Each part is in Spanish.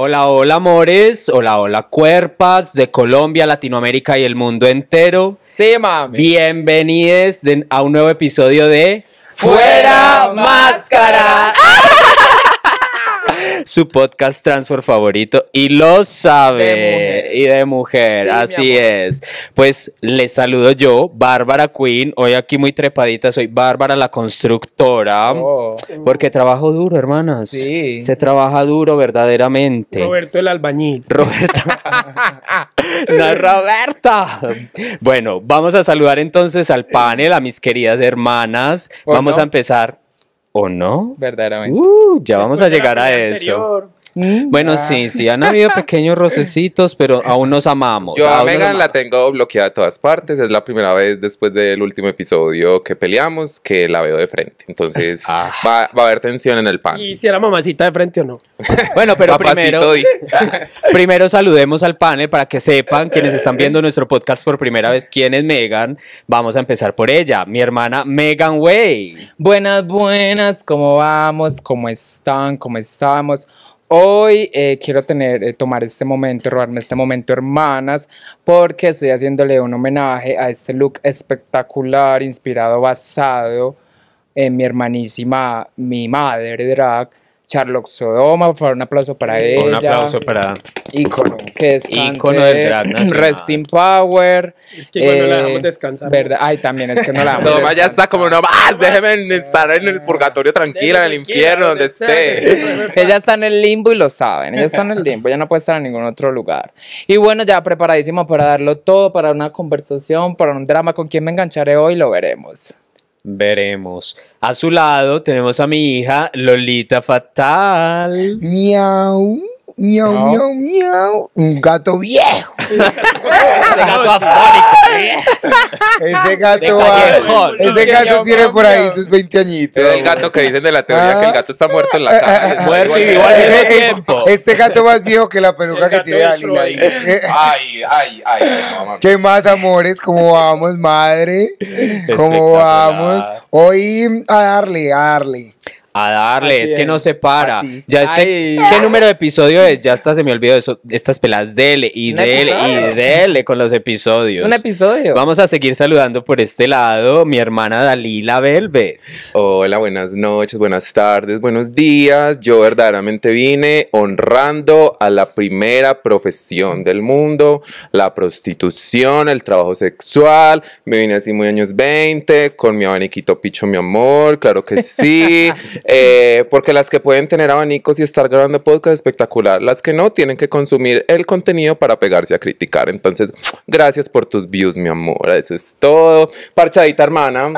Hola, hola amores, hola, hola cuerpas de Colombia, Latinoamérica y el mundo entero. Sí, mami. Bienvenidos a un nuevo episodio de Fuera Máscara. ¡Ah! su podcast transfer favorito y lo sabe. y de mujer, así es. Pues les saludo yo, Bárbara Queen. Hoy aquí muy trepadita, soy Bárbara la constructora. Oh. Porque trabajo duro, hermanas. Sí. Se trabaja duro verdaderamente. Roberto el albañil. Roberto. no, Roberta. Bueno, vamos a saludar entonces al panel, a mis queridas hermanas. Vamos a empezar ¿O no? Verdaderamente. Uh, ya vamos a llegar a eso. Mm, bueno, sí, sí, han habido pequeños rocecitos, pero aún nos amamos. Yo a Megan la tengo bloqueada de todas partes. Es la primera vez después del último episodio que peleamos que la veo de frente. Entonces ah. va, a haber tensión en el pan. ¿Y si era mamacita de frente o no? bueno, pero primero, primero saludemos al panel para que sepan quienes están viendo nuestro podcast por primera vez quién es Megan. Vamos a empezar por ella, mi hermana Megan Way. Buenas, buenas, ¿cómo vamos? ¿Cómo están? ¿Cómo estamos? Hoy eh, quiero tener, eh, tomar este momento, robarme este momento, hermanas, porque estoy haciéndole un homenaje a este look espectacular, inspirado, basado en mi hermanísima, mi madre drag, Charlotte Sodoma, por favor, un aplauso para ella. Un aplauso para. Ícono. Que es Ícono del drama. Resting Power. Es que igual la dejamos eh, descansar. Ay, también es que no la dejamos Sodoma ya está como, no más, déjeme estar en el purgatorio tranquila, en el infierno, donde esté. ella está en el limbo y lo saben. Ella está en el limbo, ella no puede estar en ningún otro lugar. Y bueno, ya preparadísimo para darlo todo, para una conversación, para un drama. ¿Con quien me engancharé hoy? Lo veremos. Veremos. A su lado tenemos a mi hija Lolita Fatal. Miau miau, miau, miau. Un gato viejo. ese gato afónico. ese gato, ese gato tiene por ahí sus 20 añitos. Es el gato que dicen de la teoría que el gato está muerto en la ah, ah, casa. Ah, muerto y vivo eh, tiempo. Este gato más viejo que la peluca que tiene Dalila eh, eh. Ay, ay, ay. ay ¿Qué más, amores? ¿Cómo vamos, madre? ¿Cómo vamos? Hoy a darle, a darle. A darle, es que no se para. Ya este, ¿Qué número de episodio es? Ya hasta se me olvidó eso. Estas pelas, dele y dele y dele con los episodios. Un episodio. Vamos a seguir saludando por este lado mi hermana Dalila Velvet. Hola, buenas noches, buenas tardes, buenos días. Yo verdaderamente vine honrando a la primera profesión del mundo, la prostitución, el trabajo sexual. Me vine así muy años 20, con mi abaniquito picho, mi amor, claro que sí. Eh, porque las que pueden tener abanicos y estar grabando podcast espectacular, las que no tienen que consumir el contenido para pegarse a criticar. Entonces, gracias por tus views, mi amor. Eso es todo. Parchadita, hermana.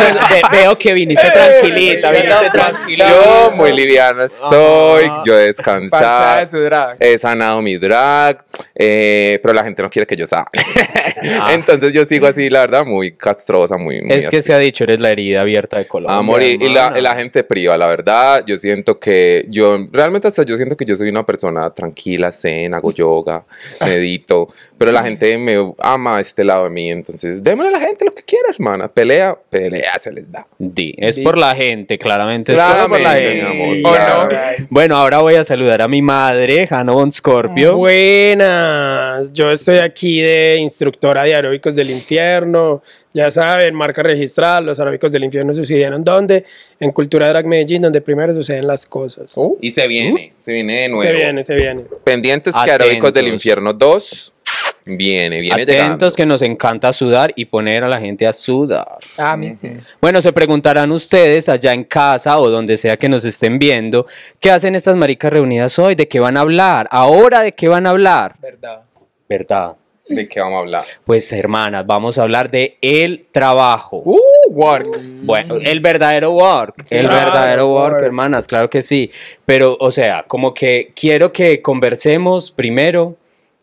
veo que viniste tranquilita, eh, viniste tranquila. Yo muy liviana estoy, yo he descansado. He sanado mi drag, eh, pero la gente no quiere que yo salga. Ah. Entonces yo sigo así, la verdad, muy castrosa, muy... es que se ha dicho, eres la herida abierta de Colombia. Amor, y, y la, la gente priva, la verdad. Yo siento que yo, realmente hasta yo siento que yo soy una persona tranquila, cena, hago yoga, medito, pero la gente me ama a este lado de mí, entonces démosle a la gente lo que quiera, hermana. Pelea, pelea se les da. Di, es por la gente, claramente. Es solo por la gente, Bueno, ahora voy a saludar a mi madre, Hanon Scorpio. Ah, buenas, yo estoy aquí de instructora de aeróbicos del infierno ya saben, marca registrada, los arábicos del infierno sucedieron donde? En Cultura Drag Medellín, donde primero suceden las cosas. Uh. y se viene, se viene de nuevo. Se viene, se viene. Pendientes que arábicos del infierno 2 Viene, viene Atentos que nos encanta sudar y poner a la gente a sudar. Ah, mí sí. Bueno, se preguntarán ustedes allá en casa o donde sea que nos estén viendo, ¿qué hacen estas maricas reunidas hoy? ¿De qué van a hablar? ¿Ahora de qué van a hablar? Verdad. Verdad. ¿De qué vamos a hablar? Pues hermanas, vamos a hablar de el trabajo. Uh, work. Bueno, el verdadero work. el verdadero work, hermanas, claro que sí. Pero, o sea, como que quiero que conversemos primero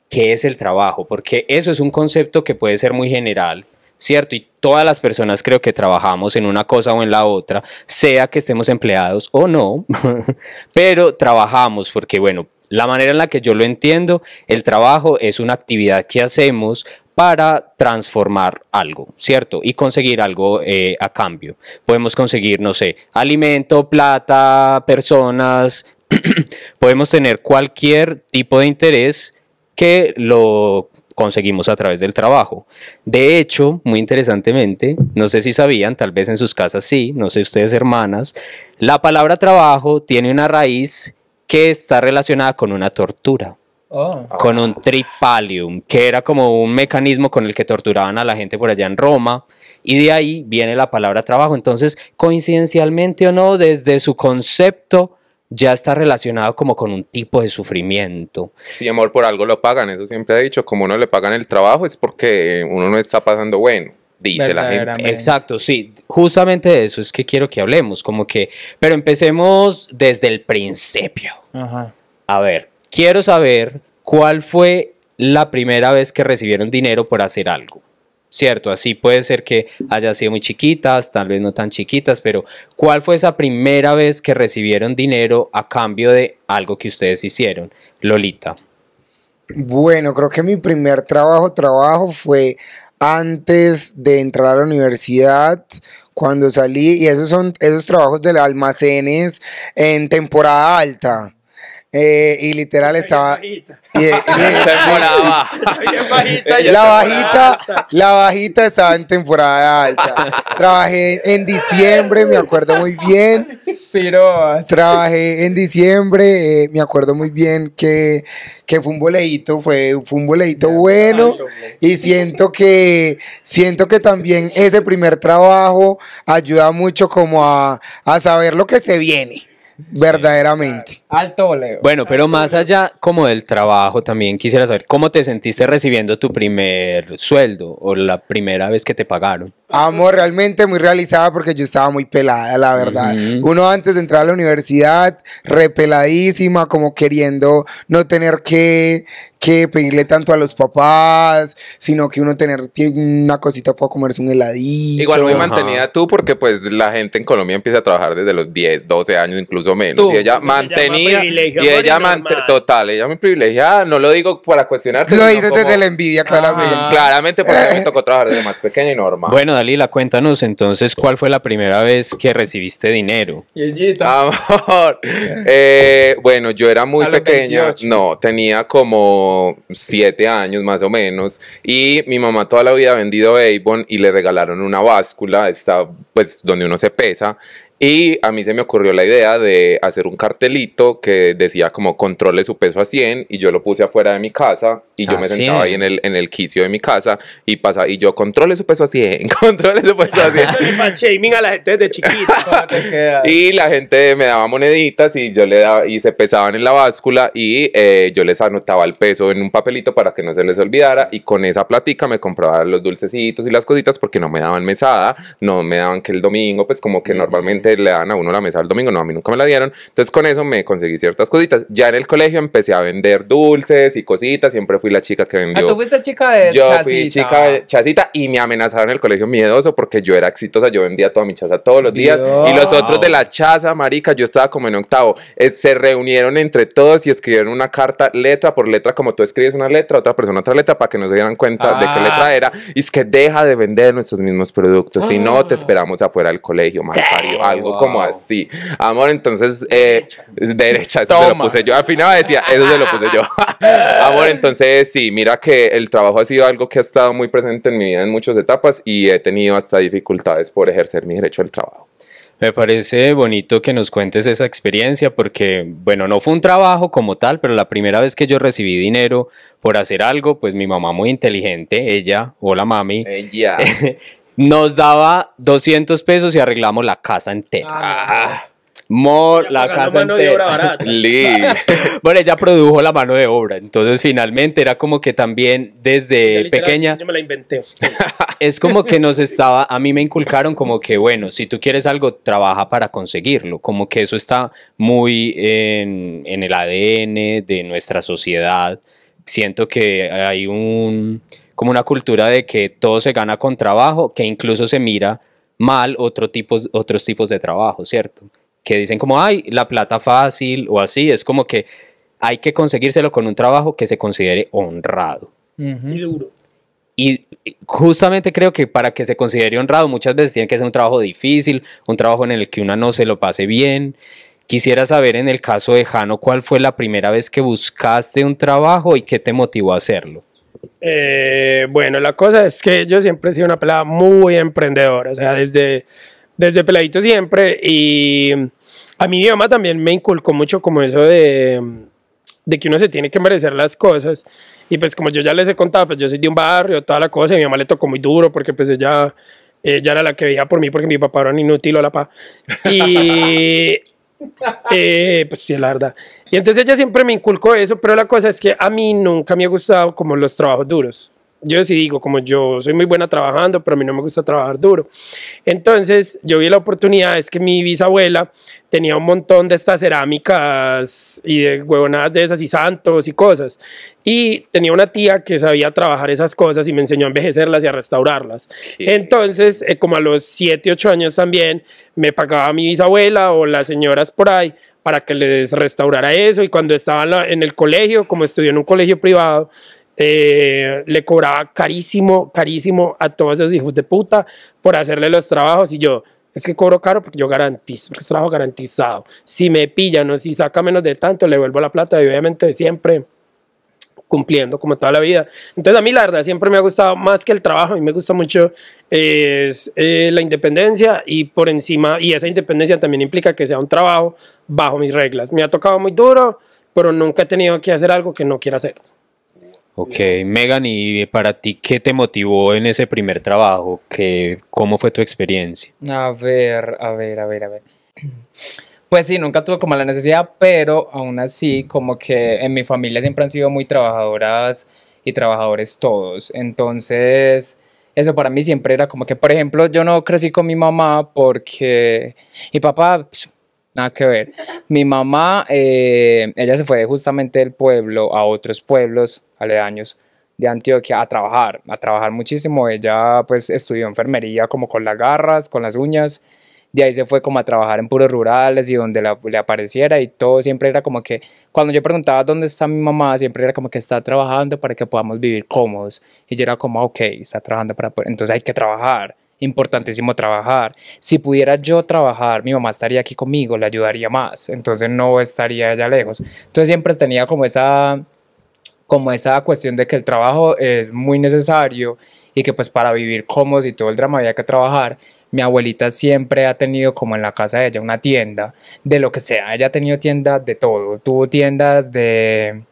qué es el trabajo, porque eso es un concepto que puede ser muy general, ¿cierto? Y todas las personas creo que trabajamos en una cosa o en la otra, sea que estemos empleados o no, pero trabajamos porque, bueno, la manera en la que yo lo entiendo, el trabajo es una actividad que hacemos para transformar algo, ¿cierto? Y conseguir algo eh, a cambio. Podemos conseguir, no sé, alimento, plata, personas, podemos tener cualquier tipo de interés que lo conseguimos a través del trabajo. De hecho, muy interesantemente, no sé si sabían, tal vez en sus casas sí, no sé ustedes hermanas, la palabra trabajo tiene una raíz que está relacionada con una tortura. Oh. Con un tripalium, que era como un mecanismo con el que torturaban a la gente por allá en Roma. Y de ahí viene la palabra trabajo. Entonces, coincidencialmente o no, desde su concepto, ya está relacionado como con un tipo de sufrimiento. Sí, amor, por algo lo pagan, eso siempre ha dicho, como uno le pagan el trabajo es porque uno no está pasando bueno dice la gente. Exacto, sí, justamente de eso es que quiero que hablemos, como que, pero empecemos desde el principio. Ajá. A ver, quiero saber cuál fue la primera vez que recibieron dinero por hacer algo. Cierto, así puede ser que haya sido muy chiquitas, tal vez no tan chiquitas, pero ¿cuál fue esa primera vez que recibieron dinero a cambio de algo que ustedes hicieron? Lolita. Bueno, creo que mi primer trabajo, trabajo fue antes de entrar a la universidad, cuando salí, y esos son esos trabajos de almacenes en temporada alta. Eh, y literal estaba. la bajita, la bajita estaba en temporada alta. Trabajé en diciembre, me acuerdo muy bien. Pero Trabajé en diciembre, eh, me acuerdo muy bien que, fue un boleito, fue, fue un boleito bueno. y siento que, siento que también ese primer trabajo ayuda mucho como a, a saber lo que se viene verdaderamente. Alto Bueno, pero más allá como del trabajo, también quisiera saber cómo te sentiste recibiendo tu primer sueldo o la primera vez que te pagaron. Amor realmente muy realizada porque yo estaba muy pelada, la verdad. Uno antes de entrar a la universidad, repeladísima, como queriendo no tener que, que pedirle tanto a los papás, sino que uno tener una cosita para comerse un heladito. Igual muy mantenida tú porque pues la gente en Colombia empieza a trabajar desde los 10, 12 años, incluso menos. y ella mantenía, y ella mantenía total, ella me privilegiada, no lo digo para cuestionarte. Lo dices desde la envidia, claramente. Ah, ah. Claramente porque me tocó trabajar desde más pequeña y normal. Bueno, la cuéntanos entonces cuál fue la primera vez que recibiste dinero. Amor. Eh, bueno, yo era muy pequeña. No, tenía como siete años más o menos. Y mi mamá toda la vida ha vendido Avon y le regalaron una báscula, esta, pues donde uno se pesa. Y a mí se me ocurrió la idea de hacer un cartelito que decía como controle su peso a 100 y yo lo puse afuera de mi casa y yo me sentaba ahí en el, en el quicio de mi casa y pasa y yo controlé su peso pues, así 100, controle su peso a la gente desde chiquita. y la gente me daba moneditas y yo le daba y se pesaban en la báscula y eh, yo les anotaba el peso en un papelito para que no se les olvidara y con esa platica me compraba los dulcecitos y las cositas porque no me daban mesada, no me daban que el domingo, pues como que normalmente le dan a uno la mesa el domingo, no, a mí nunca me la dieron. Entonces con eso me conseguí ciertas cositas. Ya en el colegio empecé a vender dulces y cositas, siempre fui la chica que vendió. Ah, tú fuiste chica de yo chacita. chica de chacita y me amenazaron en el colegio miedoso porque yo era exitosa, yo vendía toda mi chaza todos los días. Y los otros de la chaza, marica, yo estaba como en octavo. Eh, se reunieron entre todos y escribieron una carta letra por letra, como tú escribes una letra, otra persona otra letra, para que no se dieran cuenta de qué ah. letra era. Y es que deja de vender nuestros mismos productos, si no ah. te esperamos afuera del colegio, mal algo como así. Amor, entonces, eh, derecha, se lo puse yo. Al final decía, eso se lo puse yo. Amor, entonces sí, mira que el trabajo ha sido algo que ha estado muy presente en mi vida en muchas etapas y he tenido hasta dificultades por ejercer mi derecho al trabajo. Me parece bonito que nos cuentes esa experiencia porque, bueno, no fue un trabajo como tal, pero la primera vez que yo recibí dinero por hacer algo, pues mi mamá muy inteligente, ella, hola mami, ella. nos daba 200 pesos y arreglamos la casa entera. Ah, la casa de bueno, ella produjo la mano de obra, entonces finalmente era como que también desde pequeña... Yo me la inventé. es como que nos estaba, a mí me inculcaron como que, bueno, si tú quieres algo, trabaja para conseguirlo, como que eso está muy en, el ADN de nuestra sociedad. Siento que hay un como una cultura de que todo se gana con trabajo, que incluso se mira mal otro tipos, otros tipos de trabajo, ¿cierto? que dicen como, ay, la plata fácil o así, es como que hay que conseguírselo con un trabajo que se considere honrado. Y duro. Y justamente creo que para que se considere honrado muchas veces tiene que ser un trabajo difícil, un trabajo en el que una no se lo pase bien. Quisiera saber en el caso de Jano, ¿cuál fue la primera vez que buscaste un trabajo y qué te motivó a hacerlo? Eh, bueno, la cosa es que yo siempre he sido una pelada muy emprendedora, o sea, desde desde peladito siempre y a mi mamá también me inculcó mucho como eso de, que uno se tiene que merecer las cosas y pues como yo ya les he contado, pues yo soy de un barrio, toda la cosa y mi mamá le tocó muy duro porque pues ella, ya era la que veía por mí porque mi papá era un inútil o la pa. Y eh, pues sí, la verdad. Y entonces ella siempre me inculcó eso, pero la cosa es que a mí nunca me ha gustado como los trabajos duros yo sí digo, como yo soy muy buena trabajando, pero a mí no me gusta trabajar duro. Entonces, yo vi la oportunidad, es que mi bisabuela tenía un montón de estas cerámicas y de huevonadas de esas y santos y cosas. Y tenía una tía que sabía trabajar esas cosas y me enseñó a envejecerlas y a restaurarlas. Entonces, eh, como a los 7, 8 años también, me pagaba mi bisabuela o las señoras por ahí para que les restaurara eso. Y cuando estaba en el colegio, como estudió en un colegio privado, eh, le cobraba carísimo, carísimo a todos esos hijos de puta por hacerle los trabajos y yo, es que cobro caro porque yo garantizo, porque es trabajo garantizado. Si me pillan o si saca menos de tanto, le vuelvo la plata y obviamente siempre cumpliendo como toda la vida. Entonces a mí la verdad siempre me ha gustado más que el trabajo, a mí me gusta mucho eh, es, eh, la independencia y por encima, y esa independencia también implica que sea un trabajo bajo mis reglas. Me ha tocado muy duro, pero nunca he tenido que hacer algo que no quiera hacer. Ok, Megan, ¿y para ti qué te motivó en ese primer trabajo? ¿Qué, ¿Cómo fue tu experiencia? A ver, a ver, a ver, a ver. Pues sí, nunca tuve como la necesidad, pero aún así, como que en mi familia siempre han sido muy trabajadoras y trabajadores todos. Entonces, eso para mí siempre era como que, por ejemplo, yo no crecí con mi mamá porque mi papá nada que ver. Mi mamá, eh, ella se fue justamente del pueblo a otros pueblos años, de Antioquia a trabajar, a trabajar muchísimo. Ella pues estudió enfermería como con las garras, con las uñas. De ahí se fue como a trabajar en puros rurales y donde le apareciera y todo siempre era como que, cuando yo preguntaba dónde está mi mamá, siempre era como que está trabajando para que podamos vivir cómodos. Y yo era como, ah, ok, está trabajando para, entonces hay que trabajar, importantísimo trabajar. Si pudiera yo trabajar, mi mamá estaría aquí conmigo, le ayudaría más, entonces no estaría ella lejos. Entonces siempre tenía como esa como esa cuestión de que el trabajo es muy necesario y que pues para vivir cómodos y todo el drama había que trabajar. Mi abuelita siempre ha tenido como en la casa de ella una tienda, de lo que sea, ella ha tenido tiendas de todo, tuvo tiendas de,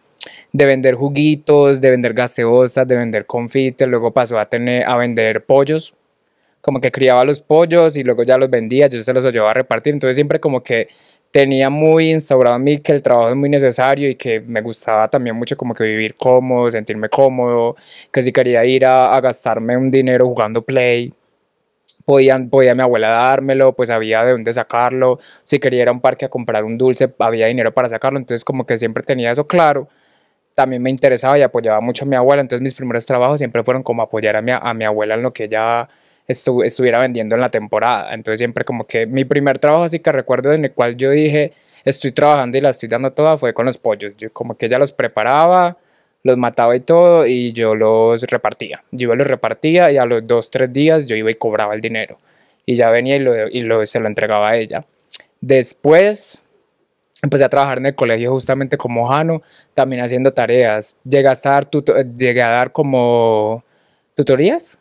de vender juguitos, de vender gaseosas, de vender confites, luego pasó a, tener, a vender pollos, como que criaba los pollos y luego ya los vendía, yo se los llevaba a repartir, entonces siempre como que tenía muy instaurado a mí que el trabajo es muy necesario y que me gustaba también mucho como que vivir cómodo, sentirme cómodo, que si quería ir a, gastarme un dinero jugando play, podía, podía mi abuela dármelo, pues había de dónde sacarlo, si quería ir a un parque a comprar un dulce, había dinero para sacarlo, entonces como que siempre tenía eso claro. También me interesaba y apoyaba mucho a mi abuela, entonces mis primeros trabajos siempre fueron como apoyar a mi, a mi abuela en lo que ella estuviera vendiendo en la temporada. Entonces siempre como que mi primer trabajo así que recuerdo en el cual yo dije, estoy trabajando y la estoy dando toda fue con los pollos. Yo como que ella los preparaba, los mataba y todo y yo los repartía. Yo los repartía y a los dos, tres días yo iba y cobraba el dinero. Y ya venía y, lo, y se lo entregaba a ella. Después empecé a trabajar en el colegio justamente como Jano, también haciendo tareas. llega a eh, llegué a dar como tutorías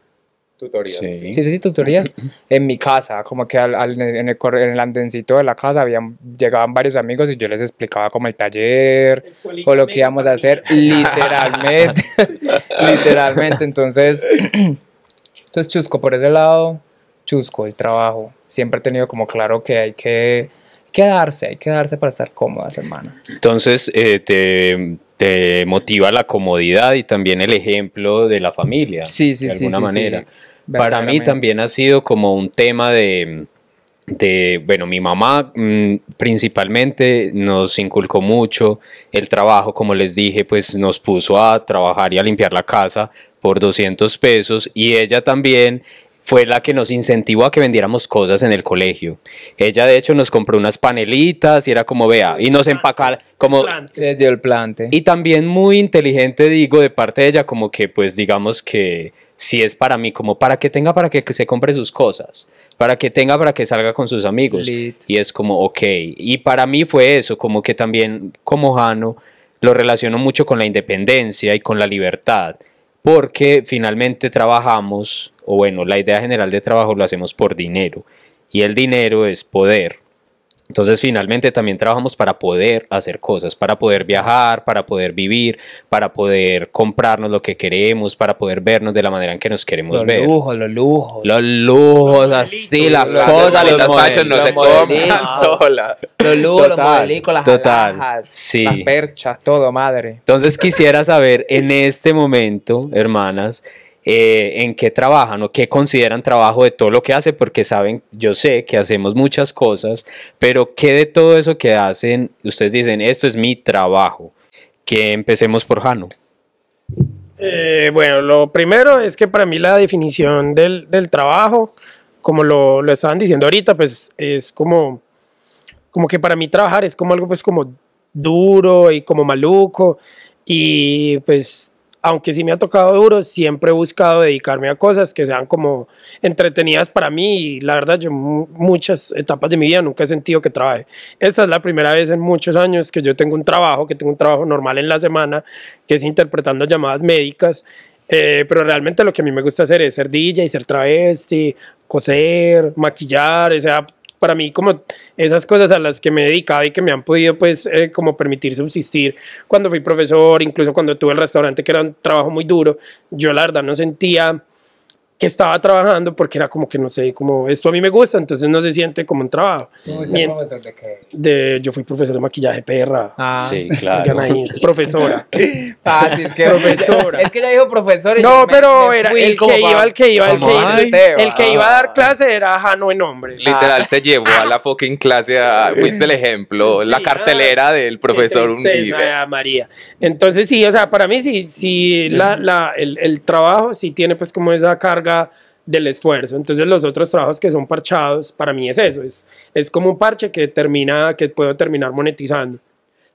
tutorías. Sí, sí, sí, tutorías. En mi casa, como que al, en, el, en, el, andencito de la casa habían, llegaban varios amigos y yo les explicaba como el taller o lo que íbamos a hacer, literalmente, literalmente. Entonces, entonces chusco por ese lado, chusco el trabajo. Siempre he tenido como claro que hay que quedarse, hay que quedarse para estar cómodas, hermana Entonces, eh, te te motiva la comodidad y también el ejemplo de la familia. Sí, sí, de alguna sí, manera. Para mí también ha sido como un tema de, bueno, mi mamá mm, principalmente nos inculcó mucho el trabajo, como les dije, pues nos puso a trabajar y a limpiar la casa por 200 pesos y ella también fue la que nos incentivó a que vendiéramos cosas en el colegio. Ella de hecho nos compró unas panelitas y era como vea y nos empacaba como el plante. Y también muy inteligente digo de parte de ella como que pues digamos que si es para mí, como para que tenga para que se compre sus cosas, para que tenga para que salga con sus amigos. Y es como, ok. Y para mí fue eso, como que también, como Jano, lo relaciono mucho con la independencia y con la libertad, porque finalmente trabajamos, o bueno, la idea general de trabajo lo hacemos por dinero, y el dinero es poder. Entonces finalmente también trabajamos para poder hacer cosas, para poder viajar, para poder vivir, para poder comprarnos lo que queremos, para poder vernos de la manera en que nos queremos ver. los Lujos, los lujos, los lujos, así las cosas, los, no se sola. Los lujos, total, los total, las perchas, todo madre. Entonces quisiera saber en este momento, hermanas, eh, en qué trabajan o qué consideran trabajo de todo lo que hace, porque saben, yo sé que hacemos muchas cosas, pero qué de todo eso que hacen, ustedes dicen, esto es mi trabajo. Que empecemos por Jano. Eh, bueno, lo primero es que para mí la definición del, trabajo, como lo, lo, estaban diciendo ahorita, pues es como, como que para mí trabajar es como algo pues como duro y como maluco y pues aunque sí me ha tocado duro, siempre he buscado dedicarme a cosas que sean como entretenidas para mí y la verdad yo muchas etapas de mi vida nunca he sentido que trabaje. Esta es la primera vez en muchos años que yo tengo un trabajo, que tengo un trabajo normal en la semana, que es interpretando llamadas médicas, eh, pero realmente lo que a mí me gusta hacer es ser DJ, ser travesti, coser, maquillar, ese apto para mí como esas cosas a las que me he dedicado y que me han podido pues eh, como permitir subsistir cuando fui profesor, incluso cuando tuve el restaurante que era un trabajo muy duro, yo la verdad no sentía que estaba trabajando porque era como que no sé, como esto a mí me gusta, entonces no se siente como un trabajo. profesor de qué? yo fui profesor de maquillaje perra. Ah, sí, claro. profesora. ah, sí, es que profesora. Es que ya dijo profesor No, pero era el que, iba, el que iba, el que iba, a dar ah. clase era Jano en hombre. Literal te ah. llevó a la fucking clase, a, ah. fuiste el ejemplo, la cartelera del profesor Unido. María. Entonces sí, o sea, para mí sí, el, el trabajo sí tiene pues como esa carga del esfuerzo. Entonces los otros trabajos que son parchados, para mí es eso, es, es como un parche que termina, que puedo terminar monetizando.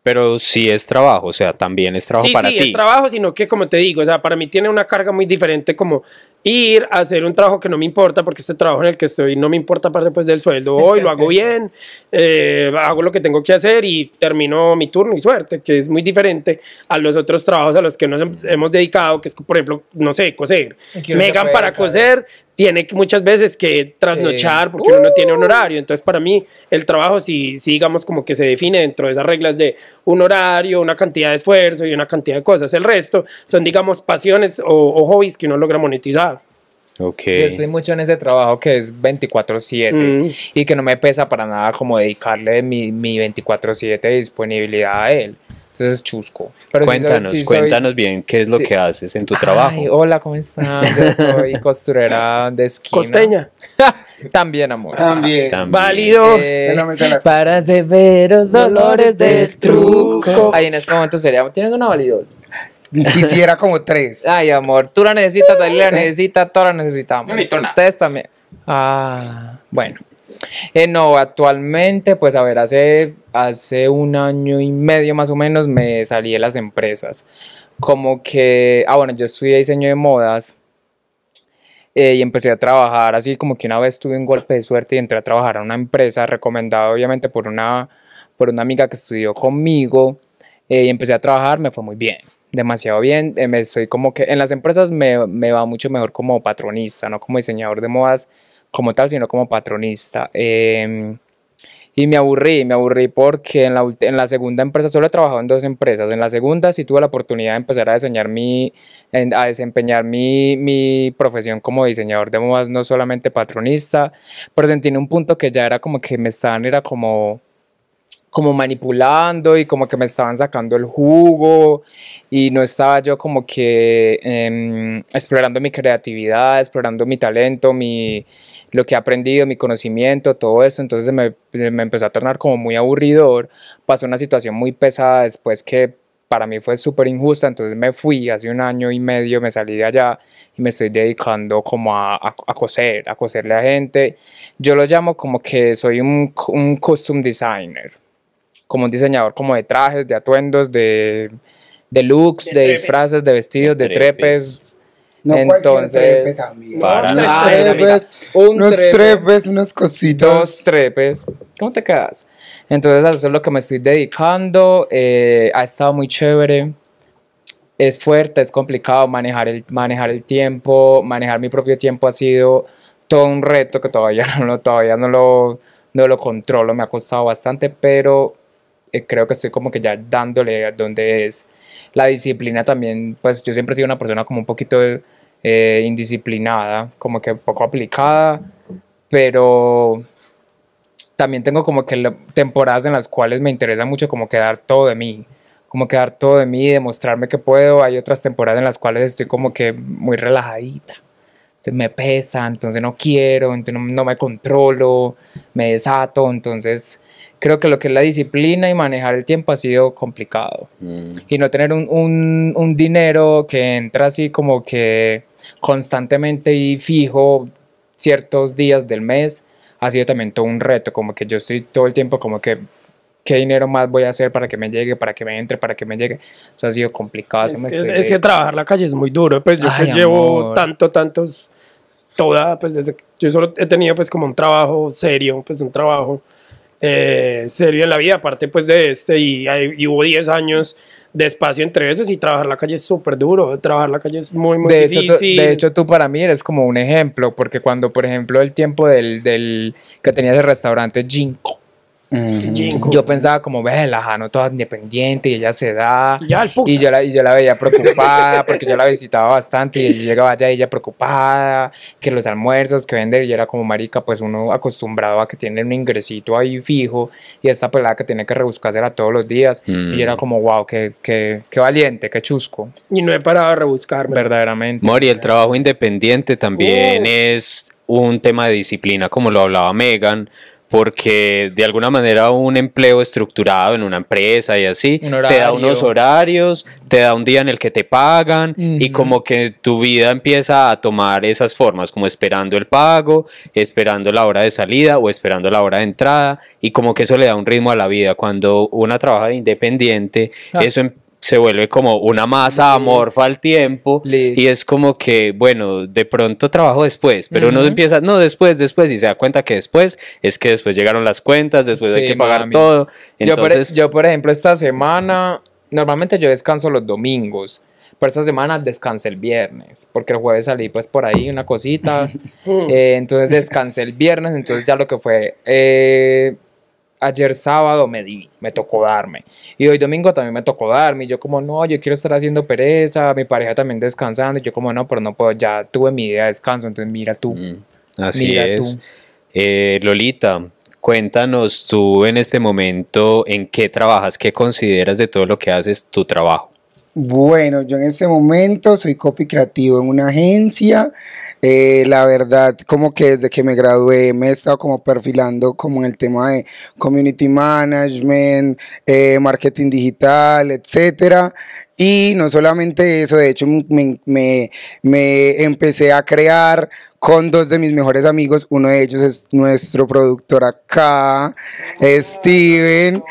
Pero sí es trabajo, o sea, también es trabajo para ti. Sí, es trabajo, sino que como te digo, o sea, para mí tiene una carga muy diferente como ir a hacer un trabajo que no me importa, porque este trabajo en el que estoy no me importa parte pues del sueldo, hoy lo hago bien, eh, hago lo que tengo que hacer y termino mi turno y suerte, que es muy diferente a los otros trabajos a los que nos hemos dedicado, que es por ejemplo, no sé, coser. Megan para coser, tiene que muchas veces que trasnochar porque uno no tiene un uh. horario. Entonces, para mí, el trabajo si digamos, como que se define dentro de esas reglas de un horario, una cantidad de esfuerzo y una cantidad de cosas. El resto son, digamos, pasiones o, hobbies que uno logra monetizar. Okay. Yo estoy mucho en ese trabajo que es 24/7 mm. y que no me pesa para nada como dedicarle mi, mi 24/7 disponibilidad a él. Entonces es chusco. cuéntanos, cuéntanos bien qué es lo que haces en tu Ay, trabajo. Hola, ¿cómo estás? Yo soy costurera de esquina. Costeña. También, amor. Ah, también. Válido. Eh, para severos dolores de truco. Ahí en este momento sería, ¿tienes una válido? Quisiera como tres. Ay, amor, tú la necesitas, Dalila la necesita, todas la necesitamos. Ustedes también. Ah, bueno. Eh, no, actualmente, pues a ver, hace, hace un año y medio más o menos me salí de las empresas. Como que, ah, bueno, yo estudié diseño de modas eh, y empecé a trabajar así como que una vez tuve un golpe de suerte y entré a trabajar a una empresa recomendada obviamente por una, por una amiga que estudió conmigo eh, y empecé a trabajar, me fue muy bien demasiado bien. Eh, me soy como que en las empresas me, me, va mucho mejor como patronista, no como diseñador de modas, como tal, sino como patronista. Em, y me aburrí, me aburrí porque en la, en la, segunda empresa, solo he trabajado en dos empresas, en la segunda sí tuve la oportunidad de empezar a, diseñar mi, a desempeñar mi, profesión como diseñador de modas, no solamente patronista, pero sentí en un punto que ya era como que me estaban, era como como manipulando y como que me estaban sacando el jugo y no estaba yo como que em, explorando mi creatividad, explorando mi talento, mi, lo que he aprendido, mi conocimiento, todo eso, entonces me, empezó a tornar como muy aburridor, pasó una situación muy pesada después que para mí fue súper injusta, entonces me fui hace un año y medio, me salí de allá y me estoy dedicando como a, a, coser, a coserle a gente. Yo lo llamo como que soy un, un designer, como un diseñador como de trajes, de atuendos, de, de looks, de, disfraces, de vestidos, de, trepes no Entonces, también. unos trepes, unos cositos. trepes, unas cositas. Dos trepes. ¿Cómo te quedas? Entonces, eso es lo que me estoy dedicando. Eh, ha estado muy chévere. Es fuerte, es complicado manejar el, manejar el tiempo. Manejar mi propio tiempo ha sido todo un reto que todavía no lo, todavía no lo, no lo controlo. Me ha costado bastante, pero eh, creo que estoy como que ya dándole a donde es. La disciplina también, pues yo siempre he sido una persona como un poquito... De, eh, indisciplinada, como que poco aplicada, pero también tengo como que temporadas en las cuales me interesa mucho como quedar todo de mí, como quedar todo de mí, y demostrarme que puedo. Hay otras temporadas en las cuales estoy como que muy relajadita. Entonces me pesa, entonces no quiero, entonces no, me controlo, me desato, entonces creo que lo que es la disciplina y manejar el tiempo ha sido complicado. Mm. Y no tener un, un, dinero que entra así como que constantemente y fijo ciertos días del mes ha sido también todo un reto, como que yo estoy todo el tiempo como que qué dinero más voy a hacer para que me llegue, para que me entre, para que me llegue. eso ha sido complicado. Eh, es, que trabajar la calle es muy duro, pues yo pues, llevo tanto, tantos, toda, pues desde, yo solo he tenido pues como un trabajo serio, pues un trabajo eh, serio en la vida, aparte pues de este, y, y hubo 10 años despacio entre veces y trabajar la calle es súper duro, trabajar la calle es muy, muy de difícil. Hecho, de hecho, tú para mí eres como un ejemplo, porque cuando, por ejemplo, el tiempo del, del que tenías el restaurante Ginkgo. Yo pensaba como, ve, la Jano toda independiente y ella se da. Y, yo, la, y yo la veía preocupada porque yo la visitaba bastante y yo llegaba allá ella preocupada, que los almuerzos que vende, y era como marica, pues uno acostumbrado a que tiene un ingresito ahí fijo y esta pelada que tiene que rebuscársela todos los días. Y era mm. como, wow, qué, valiente, qué chusco. Y no he parado de rebuscarme. Verdaderamente. Mori, el trabajo independiente también es un tema de disciplina, como lo hablaba Megan porque de alguna manera un empleo estructurado en una empresa y así te da unos horarios, te da un día en el que te pagan y como que tu vida empieza a tomar esas formas, como esperando el pago, esperando la hora de salida o esperando la hora de entrada y como que eso le da un ritmo a la vida. Cuando una trabaja independiente, ah. eso empieza se vuelve como una masa amorfa al tiempo y es como que, bueno, de pronto trabajo después, pero uno empieza, no, después, después y se da cuenta que después es que después llegaron las cuentas, después de hay que pagar todo. E- entonces, yo por, ejemplo, esta semana, normalmente yo descanso los domingos. Pero esta semana descansé el viernes, porque el jueves salí pues por ahí una cosita. Eh, entonces descansé el viernes, entonces ya lo que fue eh, ayer sábado me di, me tocó darme. Y hoy domingo también me tocó darme. Y yo como, no, yo quiero estar haciendo pereza, mi pareja también descansando. Y yo como, no, pero no puedo, ya tuve mi idea de descanso, entonces mira tú. Mm, así es. Eh, Lolita, cuéntanos tú en este momento en qué trabajas, qué consideras de todo lo que haces tu trabajo. Bueno, yo en este momento soy copy creativo en una agencia. Eh, la verdad, como que desde que me gradué me he estado como perfilando como en el tema de community management, eh, marketing digital, etcétera. Y no solamente eso, de hecho me, me, empecé a crear con dos de mis mejores amigos. Uno de ellos es nuestro productor acá, Steven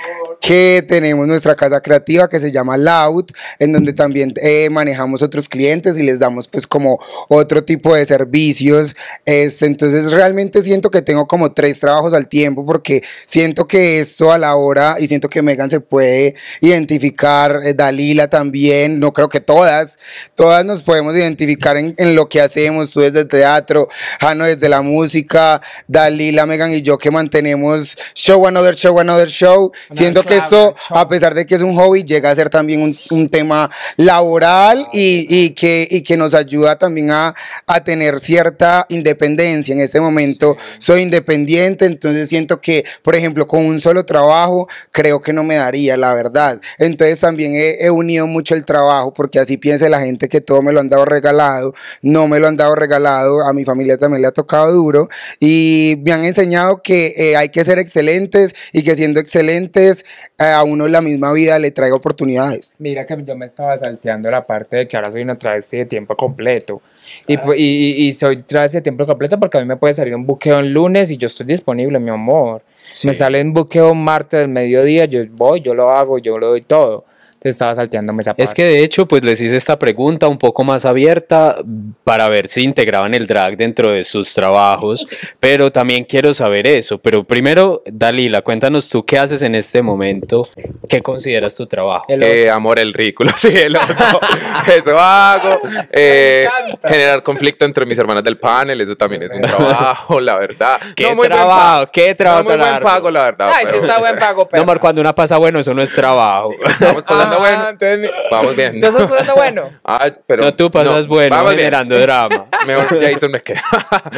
que tenemos nuestra casa creativa que se llama Loud, en donde también eh, manejamos otros clientes y les damos pues como otro tipo de servicios. Este, entonces realmente siento que tengo como tres trabajos al tiempo porque siento que esto a la hora y siento que Megan se puede identificar, eh, Dalila también, no creo que todas, todas nos podemos identificar en, lo que hacemos, tú desde el teatro, Jano desde la música, Dalila, Megan y yo que mantenemos show, another show, another show, siento que eso, a pesar de que es un hobby, llega a ser también un, tema laboral y, que, y que nos ayuda también a, a tener cierta independencia. En este momento soy independiente, entonces siento que, por ejemplo, con un solo trabajo, creo que no me daría, la verdad. Entonces también he, unido mucho el trabajo, porque así piense la gente que todo me lo han dado regalado, no me lo han dado regalado, a mi familia también le ha tocado duro y me han enseñado que eh, hay que ser excelentes y que siendo excelentes eh, a uno la misma vida le trae oportunidades. Mira que yo me estaba salteando la parte de que ahora soy una travesti de tiempo completo. Y, pues, y, soy travesti de tiempo completo porque a mí me puede salir un buqueo en lunes y yo estoy disponible, mi amor. Me sale un buqueo martes del mediodía, yo voy, yo lo hago, yo lo doy todo estaba salteando esa Es que de hecho, pues les hice esta pregunta un poco más abierta para ver si integraban el drag dentro de sus trabajos, pero también quiero saber eso. Pero primero, Dalila, cuéntanos tú qué haces en este momento, qué consideras tu trabajo. eh, amor, el ridículo, sí, el oso. eso hago. Eh, generar conflicto entre mis hermanas del panel, eso también es un trabajo, la verdad. ¿Qué trabajo? ¿Qué trabajo? No, muy buen pago, la verdad. Ay, sí está buen pago, No, Mar, cuando una pasa bueno, eso no es trabajo. Estamos pasando bueno. Ah, vamos bien. Entonces estás bueno. Ah, pero, no, tú pasas bueno generando drama. Mejor Jason me queda.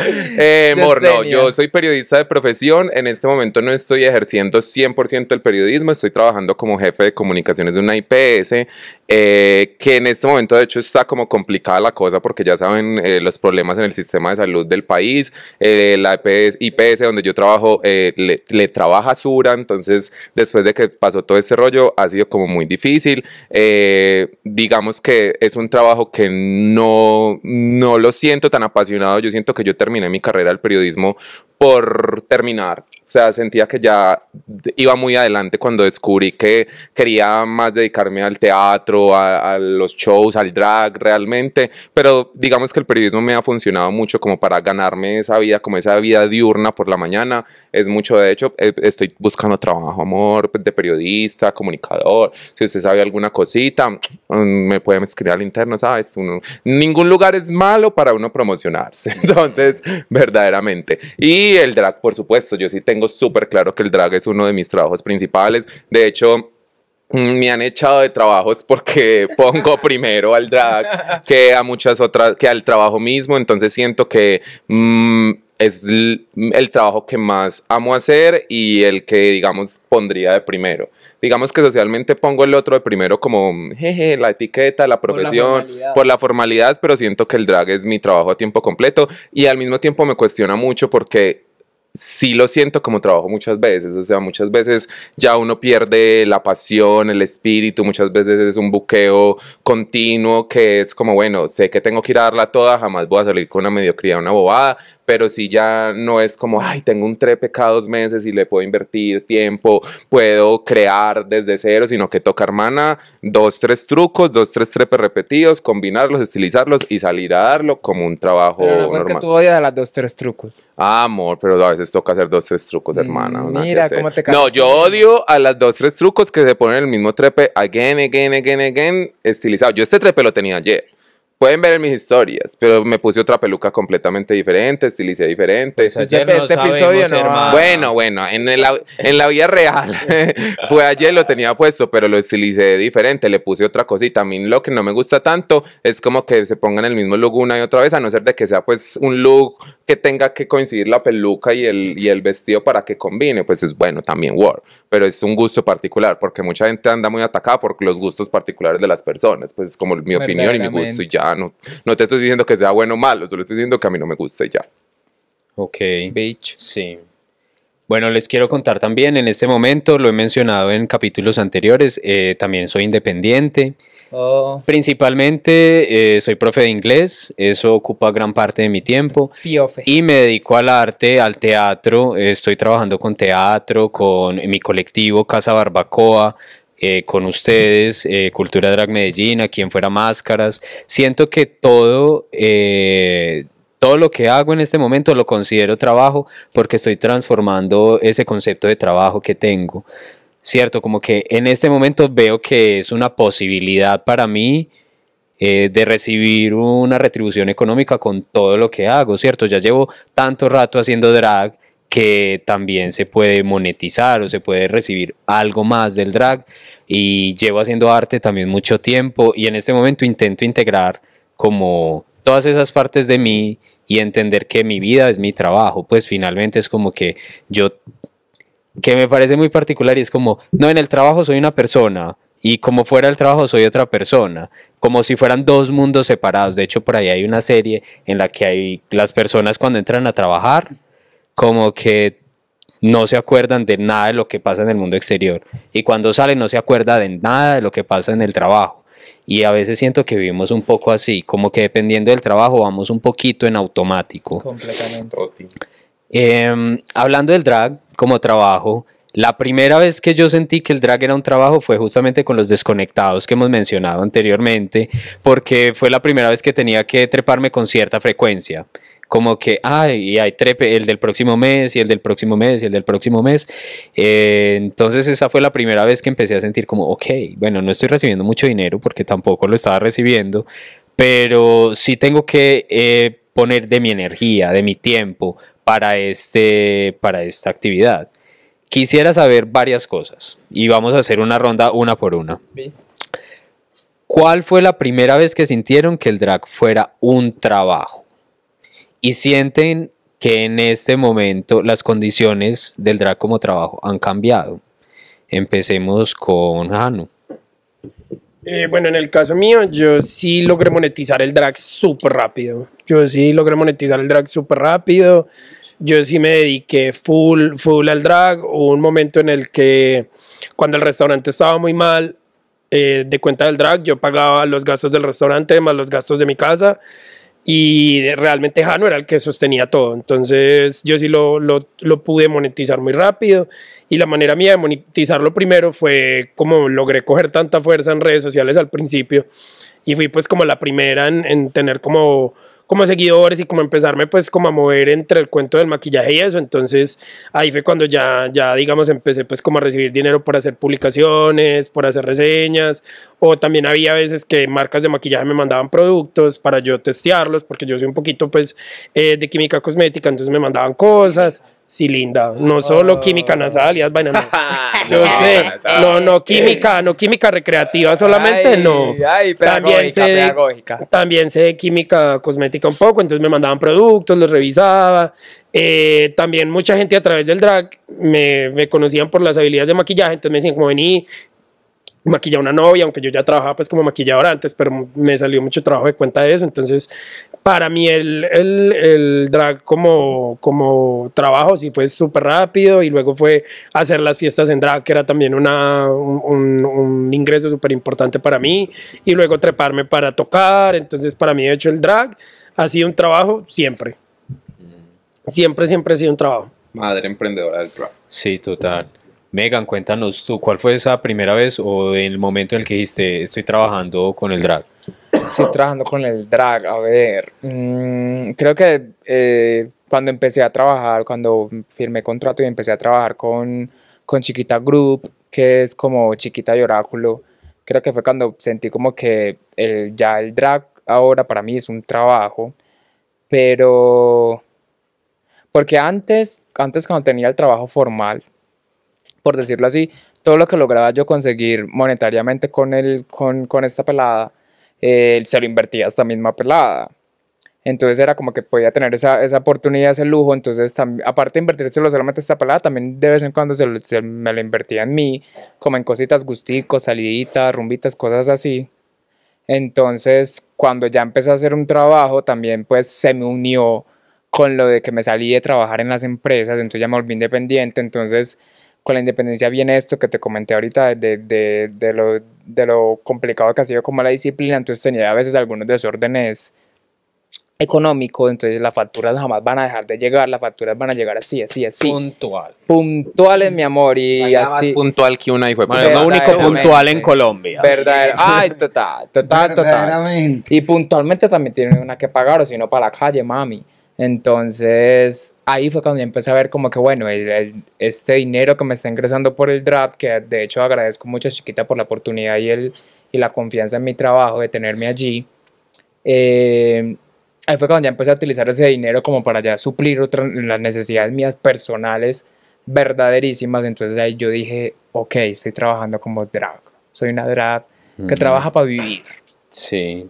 eh, Mor, yo soy periodista de profesión. En este momento no estoy ejerciendo 100% el periodismo. Estoy trabajando como jefe de comunicaciones de una IPS eh, que en este momento de hecho está como complicada la cosa porque ya saben eh, los problemas en el sistema de salud del país, eh, la IPS e donde yo trabajo le, trabaja Sura, entonces después de que pasó todo ese rollo ha sido como muy difícil, digamos que es un trabajo que no, no lo siento tan apasionado, yo siento que yo terminé mi carrera del periodismo por terminar, o sea, sentía que ya iba muy adelante cuando descubrí que quería más dedicarme al teatro, a, los shows, al drag realmente, pero digamos que el periodismo me ha funcionado mucho como para ganarme esa vida, como esa vida diurna por la mañana, es mucho, de hecho, e, estoy buscando trabajo, amor, pues, de periodista, comunicador, si usted sabe alguna cosita, mm, me pueden escribir al interno, ¿sabes? ningún lugar es malo para uno promocionarse, entonces, verdaderamente. Y el drag, por supuesto, yo sí tengo súper claro que el drag es uno de mis trabajos principales. De hecho, mm, me han echado de trabajos porque pongo primero al drag que a muchas otras, que al trabajo mismo. Entonces siento que mm, es el, trabajo que más amo hacer y el que, digamos, pondría de primero. Digamos que socialmente pongo el otro de primero como, jeje, la etiqueta, la profesión, por la, formalidad, pero siento que el drag es mi trabajo a tiempo completo y al mismo tiempo me cuestiona mucho porque sí lo siento como trabajo muchas veces, o sea, muchas veces ya uno pierde la pasión, el espíritu, muchas veces es un buqueo continuo que es como, bueno, sé que tengo que ir a darla toda, jamás voy a salir con una mediocridad, una bobada, pero si ya no es como, ay, tengo un trepe cada dos meses y le puedo invertir tiempo, puedo crear desde cero, sino que toca hermana, dos, tres trucos, dos, tres trepes repetidos, combinarlos, estilizarlos y salir a darlo como un trabajo es que tú odias a las dos, tres trucos. Ah, amor, pero a veces toca hacer dos, tres trucos, hermana. mira cómo te No, yo odio a las dos, tres trucos que se ponen el mismo trepe again, again, again, again, estilizado. Yo este trepe lo tenía ayer. Pueden ver en mis historias, pero me puse otra peluca completamente diferente, estilicé diferente. Pues este, este episodio no. Bueno, bueno, en, en la vida real fue ayer lo tenía puesto, pero lo estilicé diferente, le puse otra cosita. A mí lo que no me gusta tanto es como que se pongan el mismo look una y otra vez, a no ser de que sea pues un look que tenga que coincidir la peluca y el, y el vestido para que combine, pues es bueno también Word, pero es un gusto particular, porque mucha gente anda muy atacada por los gustos particulares de las personas, pues es como mi opinión y mi gusto y ya no, te estoy diciendo que sea bueno o malo, solo estoy diciendo que a mí no me gusta y ya. Ok. bitch Sí. Bueno, les quiero contar también, en este momento, lo he mencionado en capítulos anteriores, eh, también soy independiente. Oh. Principalmente eh, soy profe de inglés, eso ocupa gran parte de mi tiempo. Y me dedico al arte, al teatro, estoy trabajando con teatro, con mi colectivo Casa Barbacoa, eh, con ustedes, eh, Cultura Drag Medellín, a quien fuera máscaras. Siento que todo, eh, todo lo que hago en este momento lo considero trabajo porque estoy transformando ese concepto de trabajo que tengo. Cierto, como que en este momento veo que es una posibilidad para mí de recibir una retribución económica con todo lo que hago, ¿cierto? Ya llevo tanto rato haciendo drag que también se puede monetizar o se puede recibir algo más del drag y llevo haciendo arte también mucho tiempo y en este momento intento integrar como todas esas partes de mí y entender que mi vida es mi trabajo, pues finalmente es como que yo, que me parece muy particular y es como, no, en el trabajo soy una persona, y como fuera el trabajo soy otra persona, como si fueran dos mundos separados. De hecho, por ahí hay una serie en la que hay las personas cuando entran a trabajar como que no se acuerdan de nada de lo que pasa en el mundo exterior. Y cuando salen no se acuerda de nada de lo que pasa en el trabajo. Y a veces siento que vivimos un poco así, como que dependiendo del trabajo vamos un poquito en automático. Completamente. Em, hablando del drag como trabajo, la primera vez que yo sentí que el drag era un trabajo fue justamente con los desconectados que hemos mencionado anteriormente, porque fue la primera vez que tenía que treparme con cierta frecuencia como que, ay, y hay trepe, el del próximo mes y el del próximo mes y el del próximo mes. Eh, entonces esa fue la primera vez que empecé a sentir como, ok, bueno, no estoy recibiendo mucho dinero porque tampoco lo estaba recibiendo, pero sí tengo que eh, poner de mi energía, de mi tiempo para, este, para esta actividad. Quisiera saber varias cosas y vamos a hacer una ronda una por una. ¿Cuál fue la primera vez que sintieron que el drag fuera un trabajo? y sienten que en este momento las condiciones del drag como trabajo han cambiado. Empecemos con Hanu. Eh, bueno, en el caso mío, yo sí logré monetizar el drag súper rápido. Yo sí logré monetizar el drag súper rápido. Yo sí me dediqué full, full al drag. Hubo un momento en el que, cuando el restaurante estaba muy mal, eh, de cuenta del drag, yo pagaba los gastos del restaurante más los gastos de mi casa y realmente Jano era el que sostenía todo. Entonces yo sí lo, lo, pude monetizar muy rápido y la manera mía de monetizarlo primero fue como logré coger tanta fuerza en redes sociales al principio y fui pues como la primera en tener como como seguidores y como empezarme pues como a mover entre el cuento del maquillaje y eso, entonces ahí fue cuando ya, ya digamos empecé pues como a recibir dinero por hacer publicaciones, por hacer reseñas, o también había veces que marcas de maquillaje me mandaban productos para yo testearlos, porque yo soy un poquito pues eh, de química cosmética, entonces me mandaban cosas. Sí, linda. No solo química oh. nasal y es vaina, No. Yo sé. No, no química, no química recreativa solamente, no. también sé, química cosmética un poco, entonces me mandaban productos, los revisaba. Eh, también mucha gente a través del drag me, conocían por las habilidades de maquillaje, entonces me decían como vení, maquilla una novia, aunque yo ya trabajaba pues como maquilladora antes, pero me salió mucho trabajo de cuenta de eso, entonces para mí el, drag como, como trabajo sí fue súper rápido y luego fue hacer las fiestas en drag, que era también una, un, un ingreso súper importante para mí, y luego treparme para tocar, entonces para mí de hecho el drag ha sido un trabajo siempre, mm. siempre, siempre ha sido un trabajo. Madre emprendedora del drag. Sí, total. Megan, cuéntanos tú, ¿cuál fue esa primera vez o el momento en el que dijiste, estoy trabajando con el drag? Estoy trabajando con el drag, a ver, mm, creo que eh, cuando empecé a trabajar, cuando firmé contrato y empecé a trabajar con, Chiquita Group, que es como Chiquita y Oráculo, creo que fue cuando sentí como que el, ya el drag ahora para mí es un trabajo, pero... Porque antes, antes cuando tenía el trabajo formal, por decirlo así, todo lo que lograba yo conseguir monetariamente con, el, con, con esta pelada, eh, se lo invertía a esta misma pelada. Entonces era como que podía tener esa, esa oportunidad, ese lujo. Entonces, aparte de invertírselo solamente a esta pelada, también de vez en cuando se, me lo invertía en mí, como en cositas gusticos, saliditas, rumbitas, cosas así. Entonces, cuando ya empecé a hacer un trabajo, también pues se me unió con lo de que me salí de trabajar en las empresas, entonces ya me volví independiente. Entonces, con la independencia viene esto que te comenté ahorita de, de, de, lo, de lo complicado que ha sido como la disciplina, entonces tenía a veces algunos desórdenes económicos, entonces las facturas jamás van a dejar de llegar, las facturas van a llegar así, así, así. Puntual. Puntuales, mi amor, y así. Más puntual que una hijo de lo único puntual en Colombia. Verdadero. Ay, total, total, total. Y puntualmente también tienen una que pagar, o si no para la calle, mami. Entonces, ahí fue cuando ya empecé a ver como que, bueno, este dinero que me está ingresando por el draft, que de hecho agradezco mucho a Chiquita por la oportunidad y, el, y la confianza en mi trabajo de tenerme allí, eh, ahí fue cuando ya empecé a utilizar ese dinero como para ya suplir otras, las necesidades mías personales verdaderísimas. Entonces ahí yo dije, ok, estoy trabajando como drag, soy una drag que trabaja para vivir. Sí.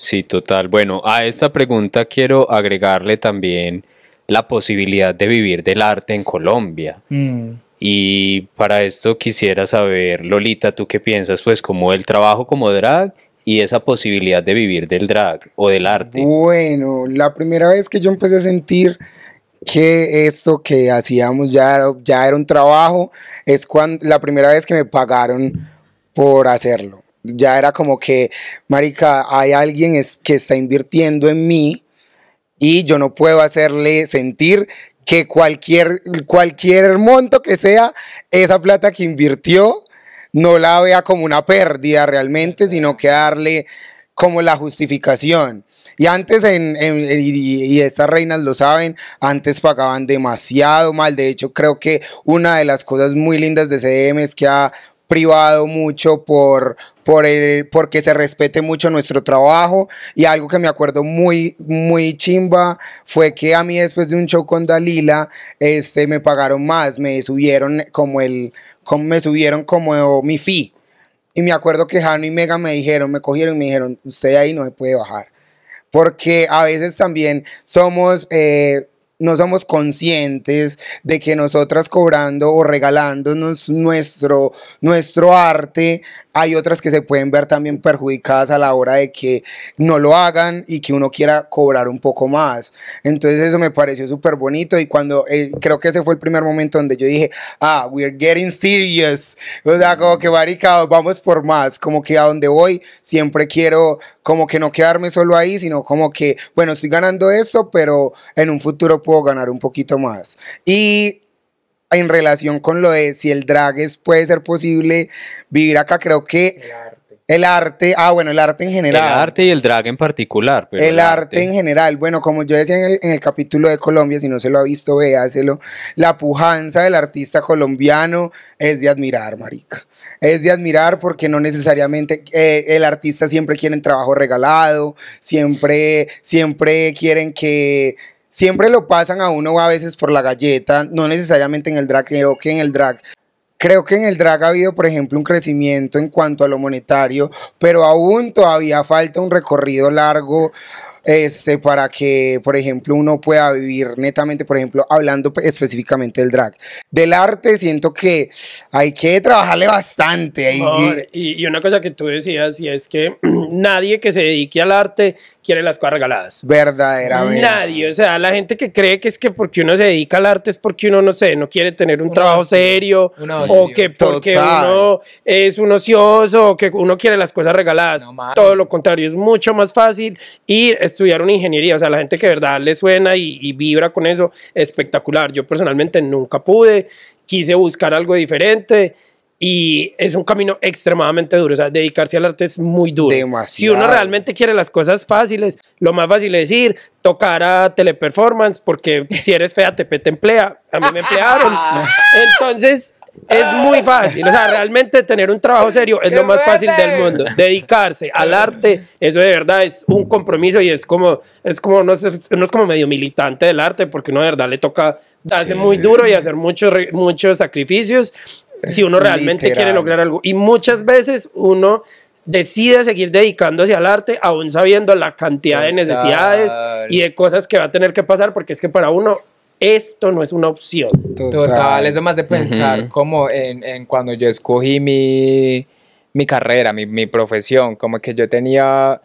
Sí, total. Bueno, a esta pregunta quiero agregarle también la posibilidad de vivir del arte en Colombia. Mm. Y para esto quisiera saber, Lolita, ¿tú qué piensas? Pues como el trabajo como drag y esa posibilidad de vivir del drag o del arte. Bueno, la primera vez que yo empecé a sentir que esto que hacíamos ya, ya era un trabajo es cuando la primera vez que me pagaron por hacerlo. Ya era como que, Marica, hay alguien es, que está invirtiendo en mí y yo no puedo hacerle sentir que cualquier, cualquier monto que sea, esa plata que invirtió, no la vea como una pérdida realmente, sino que darle como la justificación. Y antes, en, y, y, estas reinas lo saben, antes pagaban demasiado mal. De hecho, creo que una de las cosas muy lindas de CDM es que ha privado mucho por, por porque se respete mucho nuestro trabajo. Y algo que me acuerdo muy, muy chimba fue que a mí después de un show con Dalila, este, me pagaron más, me subieron como el, como me subieron como mi fee. Y me acuerdo que Jano y Mega me dijeron, me cogieron y me dijeron, usted ahí no se puede bajar. Porque a veces también somos... Eh, no somos conscientes de que nosotras cobrando o regalándonos nuestro, nuestro arte, hay otras que se pueden ver también perjudicadas a la hora de que no lo hagan y que uno quiera cobrar un poco más. Entonces eso me pareció súper bonito y cuando eh, creo que ese fue el primer momento donde yo dije, ah, we're getting serious. O sea, como que barricados, vamos por más. Como que a donde voy siempre quiero como que no quedarme solo ahí, sino como que, bueno, estoy ganando esto, pero en un futuro puedo ganar un poquito más. Y en relación con lo de si el drag puede ser posible vivir acá, creo que el arte. ah bueno, el arte en general. El arte y el drag en particular. el, arte, en general, bueno, como yo decía en el, capítulo de Colombia, si no se lo ha visto, véaselo, la pujanza del artista colombiano es de admirar, marica. Es de admirar porque no necesariamente eh, el artista siempre quieren trabajo regalado, siempre, siempre quieren que siempre lo pasan a uno a veces por la galleta, no necesariamente en el drag, creo que en el drag. Creo que en el drag ha habido, por ejemplo, un crecimiento en cuanto a lo monetario, pero aún todavía falta un recorrido largo este, para que, por ejemplo, uno pueda vivir netamente, por ejemplo, hablando específicamente del drag. Del arte siento que hay que trabajarle bastante. ahí. y, y, una cosa que tú decías, y es que nadie que se dedique al arte quiere las cosas regaladas. Verdaderamente. Nadie, o sea, la gente que cree que es que porque uno se dedica al arte es porque uno, no sé, no quiere tener un trabajo serio, o que porque uno es un ocioso, o que uno quiere las cosas regaladas. Todo lo contrario, es mucho más fácil ir a estudiar una ingeniería, o sea, la gente que verdad le suena y, y vibra con eso, espectacular. Yo personalmente nunca pude, quise buscar algo diferente y es un camino extremadamente duro. O sea, dedicarse al arte es muy duro. Si uno realmente quiere las cosas fáciles, lo más fácil es ir, tocar a teleperformance, porque si eres fea te, te emplea. A mí me emplearon. Entonces, es muy fácil. O sea, realmente tener un trabajo serio es lo más fácil del mundo. Dedicarse al arte, eso de verdad es un compromiso y es como, es como, no es, no es como medio militante del arte, porque uno de verdad le toca darse muy duro y hacer muchos, muchos sacrificios. Si uno realmente quiere lograr algo. Y muchas veces uno decide seguir dedicándose al arte, aún sabiendo la cantidad de necesidades y de cosas que va a tener que pasar, porque es que para uno esto no es una opción. Total, es eso más de pensar como en, cuando yo escogí mi, carrera, mi, mi profesión, como que yo tenía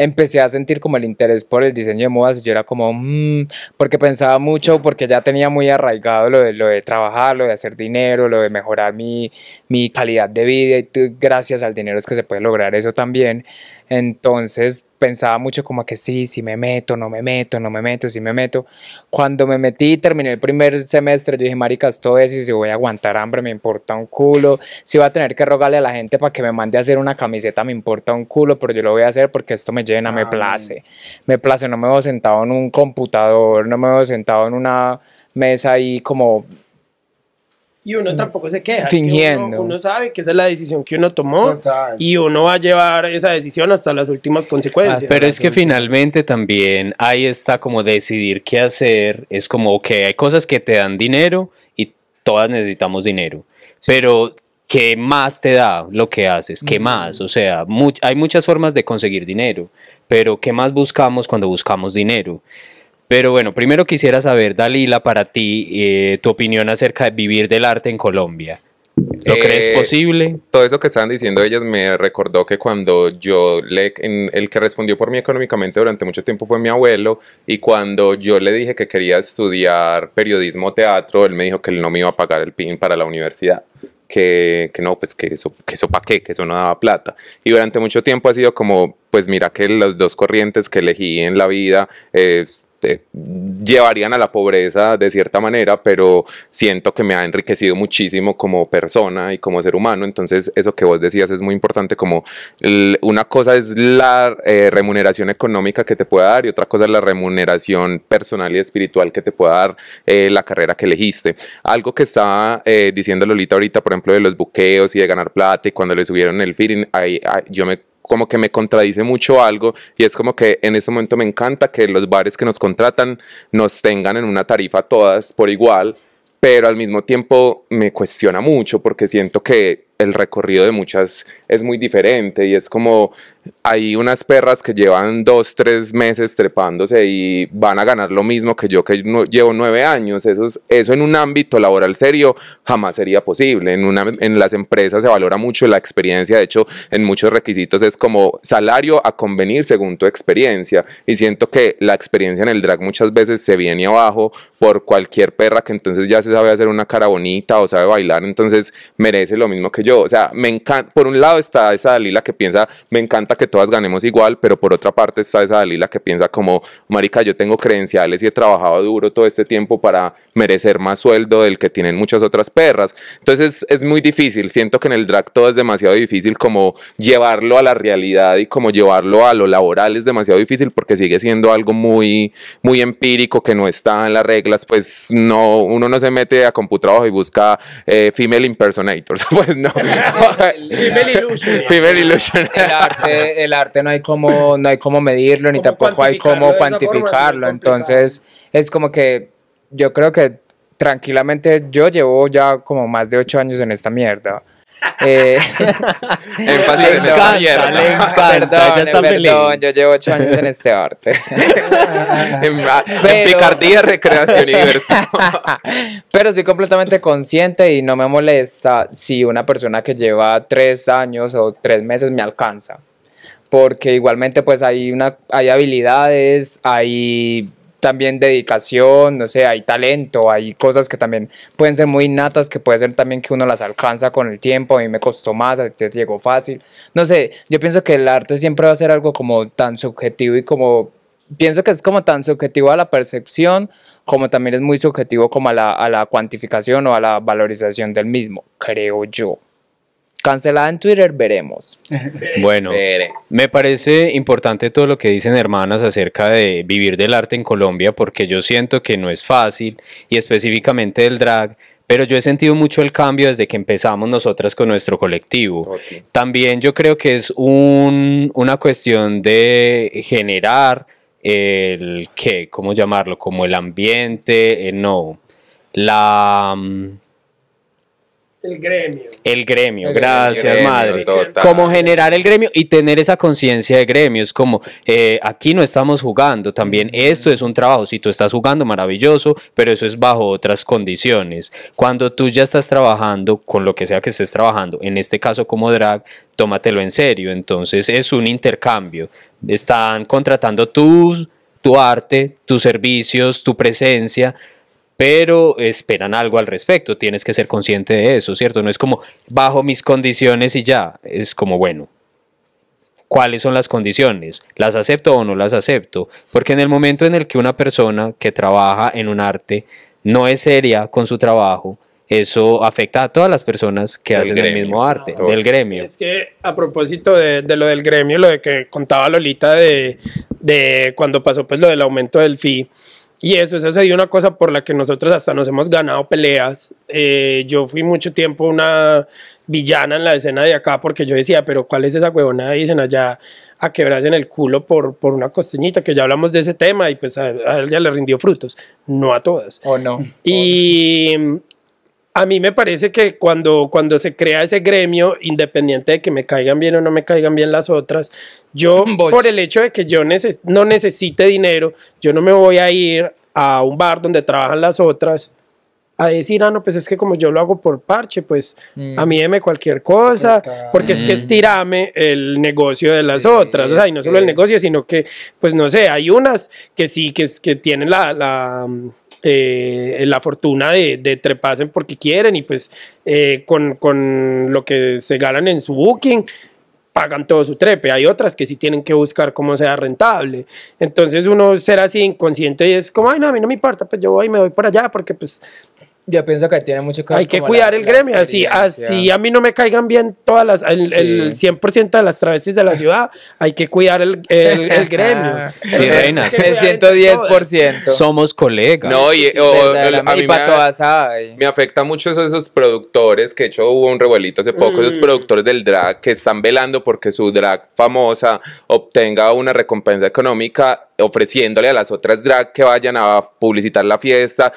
empecé a sentir como el interés por el diseño de modas. Yo era como, mmm, porque pensaba mucho, porque ya tenía muy arraigado lo de, lo de trabajar, lo de hacer dinero, lo de mejorar mi, mi calidad de vida y gracias al dinero es que se puede lograr eso también. Entonces pensaba mucho como que sí, si me meto, no me meto, no me meto, si me meto. Cuando me metí, terminé el primer semestre, yo dije, maricas, todo es, y si voy a aguantar hambre, me importa un culo. Si voy a tener que rogarle a la gente para que me mande a hacer una camiseta, me importa un culo, pero yo lo voy a hacer porque esto me llena, me ah, place. Me place, no me veo sentado en un computador, no me veo sentado en una mesa ahí como y uno mm. tampoco se queja. Fingiendo. uno, sabe que esa es la decisión que uno tomó y uno va a llevar esa decisión hasta las últimas ah, consecuencias. pero es que finalmente también ahí está como decidir qué hacer. Es como, ok, hay cosas que te dan dinero y todas necesitamos dinero. Pero ¿qué más te da lo que haces? ¿Qué mm. más? O sea, hay muchas formas de conseguir dinero, pero ¿qué más buscamos cuando buscamos dinero? Pero bueno, primero quisiera saber, Dalila, para ti, eh, tu opinión acerca de vivir del arte en Colombia. ¿Lo eh, crees posible? Todo eso que estaban diciendo ellas me recordó que cuando yo le, el que respondió por mí económicamente durante mucho tiempo fue mi abuelo y cuando yo le dije que quería estudiar periodismo teatro, él me dijo que él no me iba a pagar el PIN para la universidad. Que, no, pues que eso, que eso pa' qué, que eso no daba plata. Y durante mucho tiempo ha sido como, pues mira que las dos corrientes que elegí en la vida te eh, llevarían a la pobreza de cierta manera, pero siento que me ha enriquecido muchísimo como persona y como ser humano. Entonces, eso que vos decías es muy importante, como una cosa es la eh, remuneración económica que te pueda dar y otra cosa es la remuneración personal y espiritual que te pueda dar eh, la carrera que elegiste. Algo que estaba diciendo Lolita ahorita, por ejemplo, de los buqueos y de ganar plata y cuando le subieron el feeding, ahí, ah, yo me como que me contradice mucho algo y es como que en ese momento me encanta que los bares que nos contratan nos tengan en una tarifa todas por igual, pero al mismo tiempo me cuestiona mucho porque siento que el recorrido de muchas es muy diferente y es como hay unas perras que llevan dos, tres meses trepándose y van a ganar lo mismo que yo que llevo nueve años. Eso, eso en un ámbito laboral serio jamás sería posible. En, una, en las empresas se valora mucho la experiencia. De hecho, en muchos requisitos es como salario a convenir según tu experiencia. Y siento que la experiencia en el drag muchas veces se viene abajo por cualquier perra que entonces ya se sabe hacer una cara bonita o sabe bailar. Entonces merece lo mismo que yo yo. O sea, me encanta, por un lado está esa Dalila que piensa, me encanta que todas ganemos igual, pero por otra parte está esa Dalila que piensa como, marica, yo tengo credenciales y he trabajado duro todo este tiempo para merecer más sueldo del que tienen muchas otras perras. Entonces es muy difícil, siento que en el drag todo es demasiado difícil como llevarlo a la realidad y como llevarlo a lo laboral es demasiado difícil porque sigue siendo algo muy, muy empírico que no está en las reglas, pues no, uno no se mete a computrabajo y busca eh, female impersonators, pues no, El arte, no hay como, no hay como medirlo, ni tampoco hay como cuantificarlo. Entonces, es como que yo creo que tranquilamente yo llevo ya como más de ocho años en esta mierda. Eh, le encanta, le encanta, perdón, perdón, yo llevo ocho años en este arte. en, picardía, recreación y diversión. Pero estoy completamente consciente y no me molesta si una persona que lleva tres años o tres meses me alcanza. Porque igualmente pues hay, una, hay habilidades, hay también dedicación, no sé, hay talento, hay cosas que también pueden ser muy innatas, que puede ser también que uno las alcanza con el tiempo, a mí me costó más, a ti te llegó fácil, no sé, yo pienso que el arte siempre va a ser algo como tan subjetivo y como, pienso que es como tan subjetivo a la percepción, como también es muy subjetivo como a la, a la cuantificación o a la valorización del mismo, creo yo. Cancelada en Twitter, veremos. Bueno, me parece importante todo lo que dicen hermanas acerca de vivir del arte en Colombia, porque yo siento que no es fácil, y específicamente del drag, pero yo he sentido mucho el cambio desde que empezamos nosotras con nuestro colectivo. También yo creo que es una cuestión de generar el qué, cómo llamarlo, como el ambiente, eh, no, la... Mm, el gremio. El gremio, gracias, madre. Como generar el gremio y tener esa conciencia de gremio. Es como, eh, aquí no estamos jugando, también esto es un trabajo. Si tú estás jugando, maravilloso, pero eso es bajo otras condiciones. Cuando tú ya estás trabajando con lo que sea que estés trabajando, en este caso como drag, tómatelo en serio. Entonces es un intercambio. Están contratando tus, tu arte, tus servicios, tu presencia pero esperan algo al respecto. Tienes que ser consciente de eso, ¿cierto? No es como bajo mis condiciones y ya. Es como, bueno, ¿cuáles son las condiciones? ¿Las acepto o no las acepto? Porque en el momento en el que una persona que trabaja en un arte no es seria con su trabajo, eso afecta a todas las personas que hacen el mismo arte, ah, del gremio. Es que a propósito de, lo del gremio, lo de que contaba Lolita de, cuando pasó pues lo del aumento del fee, y eso, eso ha una cosa por la que nosotros hasta nos hemos ganado peleas. Eh, yo fui mucho tiempo una villana en la escena de acá porque yo decía, pero ¿cuál es esa huevona? Dicen allá a quebrarse en el culo por, por una costeñita, que ya hablamos de ese tema y pues a, él ya le rindió frutos, no a todas. O no. Y, a mí me parece que cuando, cuando se crea ese gremio, independiente de que me caigan bien o no me caigan bien las otras, yo por el hecho de que yo no necesite dinero, yo no me voy a ir a un bar donde trabajan las otras a decir, ah, no, pues es que como yo lo hago por parche, pues mm. a mí deme cualquier cosa, porque es que mm. estirame el negocio de las otras, o sea, y no solo el negocio, sino que, pues no sé, hay unas que sí, que, tienen la, eh, la fortuna de, trepasen porque quieren y pues eh, con, lo que se ganan en su booking pagan todo su trepe. Hay otras que sí tienen que buscar cómo sea rentable. Entonces uno será así inconsciente y es como, ay, no, a mí no me importa, pues yo voy y me voy por allá porque pues yo pienso que tiene mucho que Hay que cuidar el gremio, así, así a mí no me caigan bien todas las, el, 100% de las travestis de la ciudad, hay que cuidar el, el, gremio. sí, reina. El 110%. Somos colegas. No, y, me, afecta mucho esos, esos productores, que de hecho hubo un revuelito hace poco, esos mm. productores del drag que están velando porque su drag famosa obtenga una recompensa económica ofreciéndole a las otras drag que vayan a publicitar la fiesta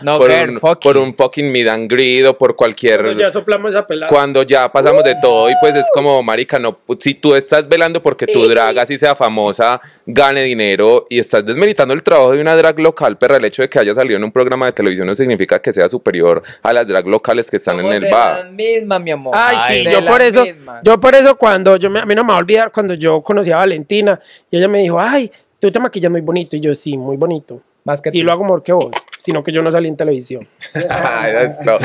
por, un, fucking midangrido o por cualquier cuando ya soplamos esa pelada cuando ya pasamos de todo y pues es uh. como marica no si tú estás velando porque tu drag así sea famosa gane dinero y estás desmeritando el trabajo de una drag local pero el hecho de que haya salido en un programa de televisión no significa que sea superior a las drag locales que están en el bar la misma mi amor ay, sí yo por eso yo por eso cuando yo a mí no me va a olvidar cuando yo conocí a Valentina y ella me dijo ay tú te maquillas muy bonito. Y yo, sí, muy bonito. Más que y lo hago mejor que vos, sino que yo no salí en televisión. no.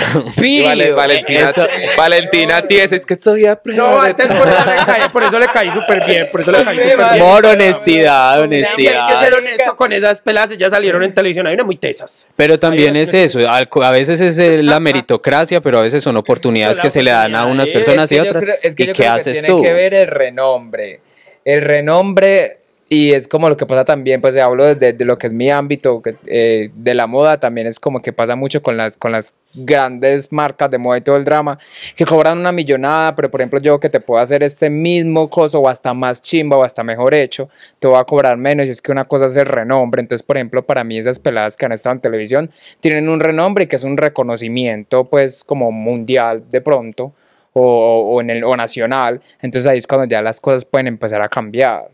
Vale, Valentina, eso. Valentina tienes es que soy a No, antes por eso, le caí, por eso le caí súper bien, por eso le caí súper bien. Por honestidad, honestidad. Hay que ser honesto con esas pelas, ya salieron en televisión, hay una muy tesas. Pero también es eso, a veces es la meritocracia, pero a veces son oportunidades que se le dan a unas personas y otras. es que ¿Y tiene que ver el renombre. El renombre y es como lo que pasa también, pues hablo desde de lo que es mi ámbito eh, de la moda, también es como que pasa mucho con las, con las grandes marcas de moda y todo el drama, que cobran una millonada, pero por ejemplo yo que te puedo hacer este mismo coso o hasta más chimba o hasta mejor hecho, te voy a cobrar menos y es que una cosa es el renombre, entonces por ejemplo para mí esas peladas que han estado en televisión tienen un renombre que es un reconocimiento pues como mundial de pronto o, o, en el, o nacional, entonces ahí es cuando ya las cosas pueden empezar a cambiar.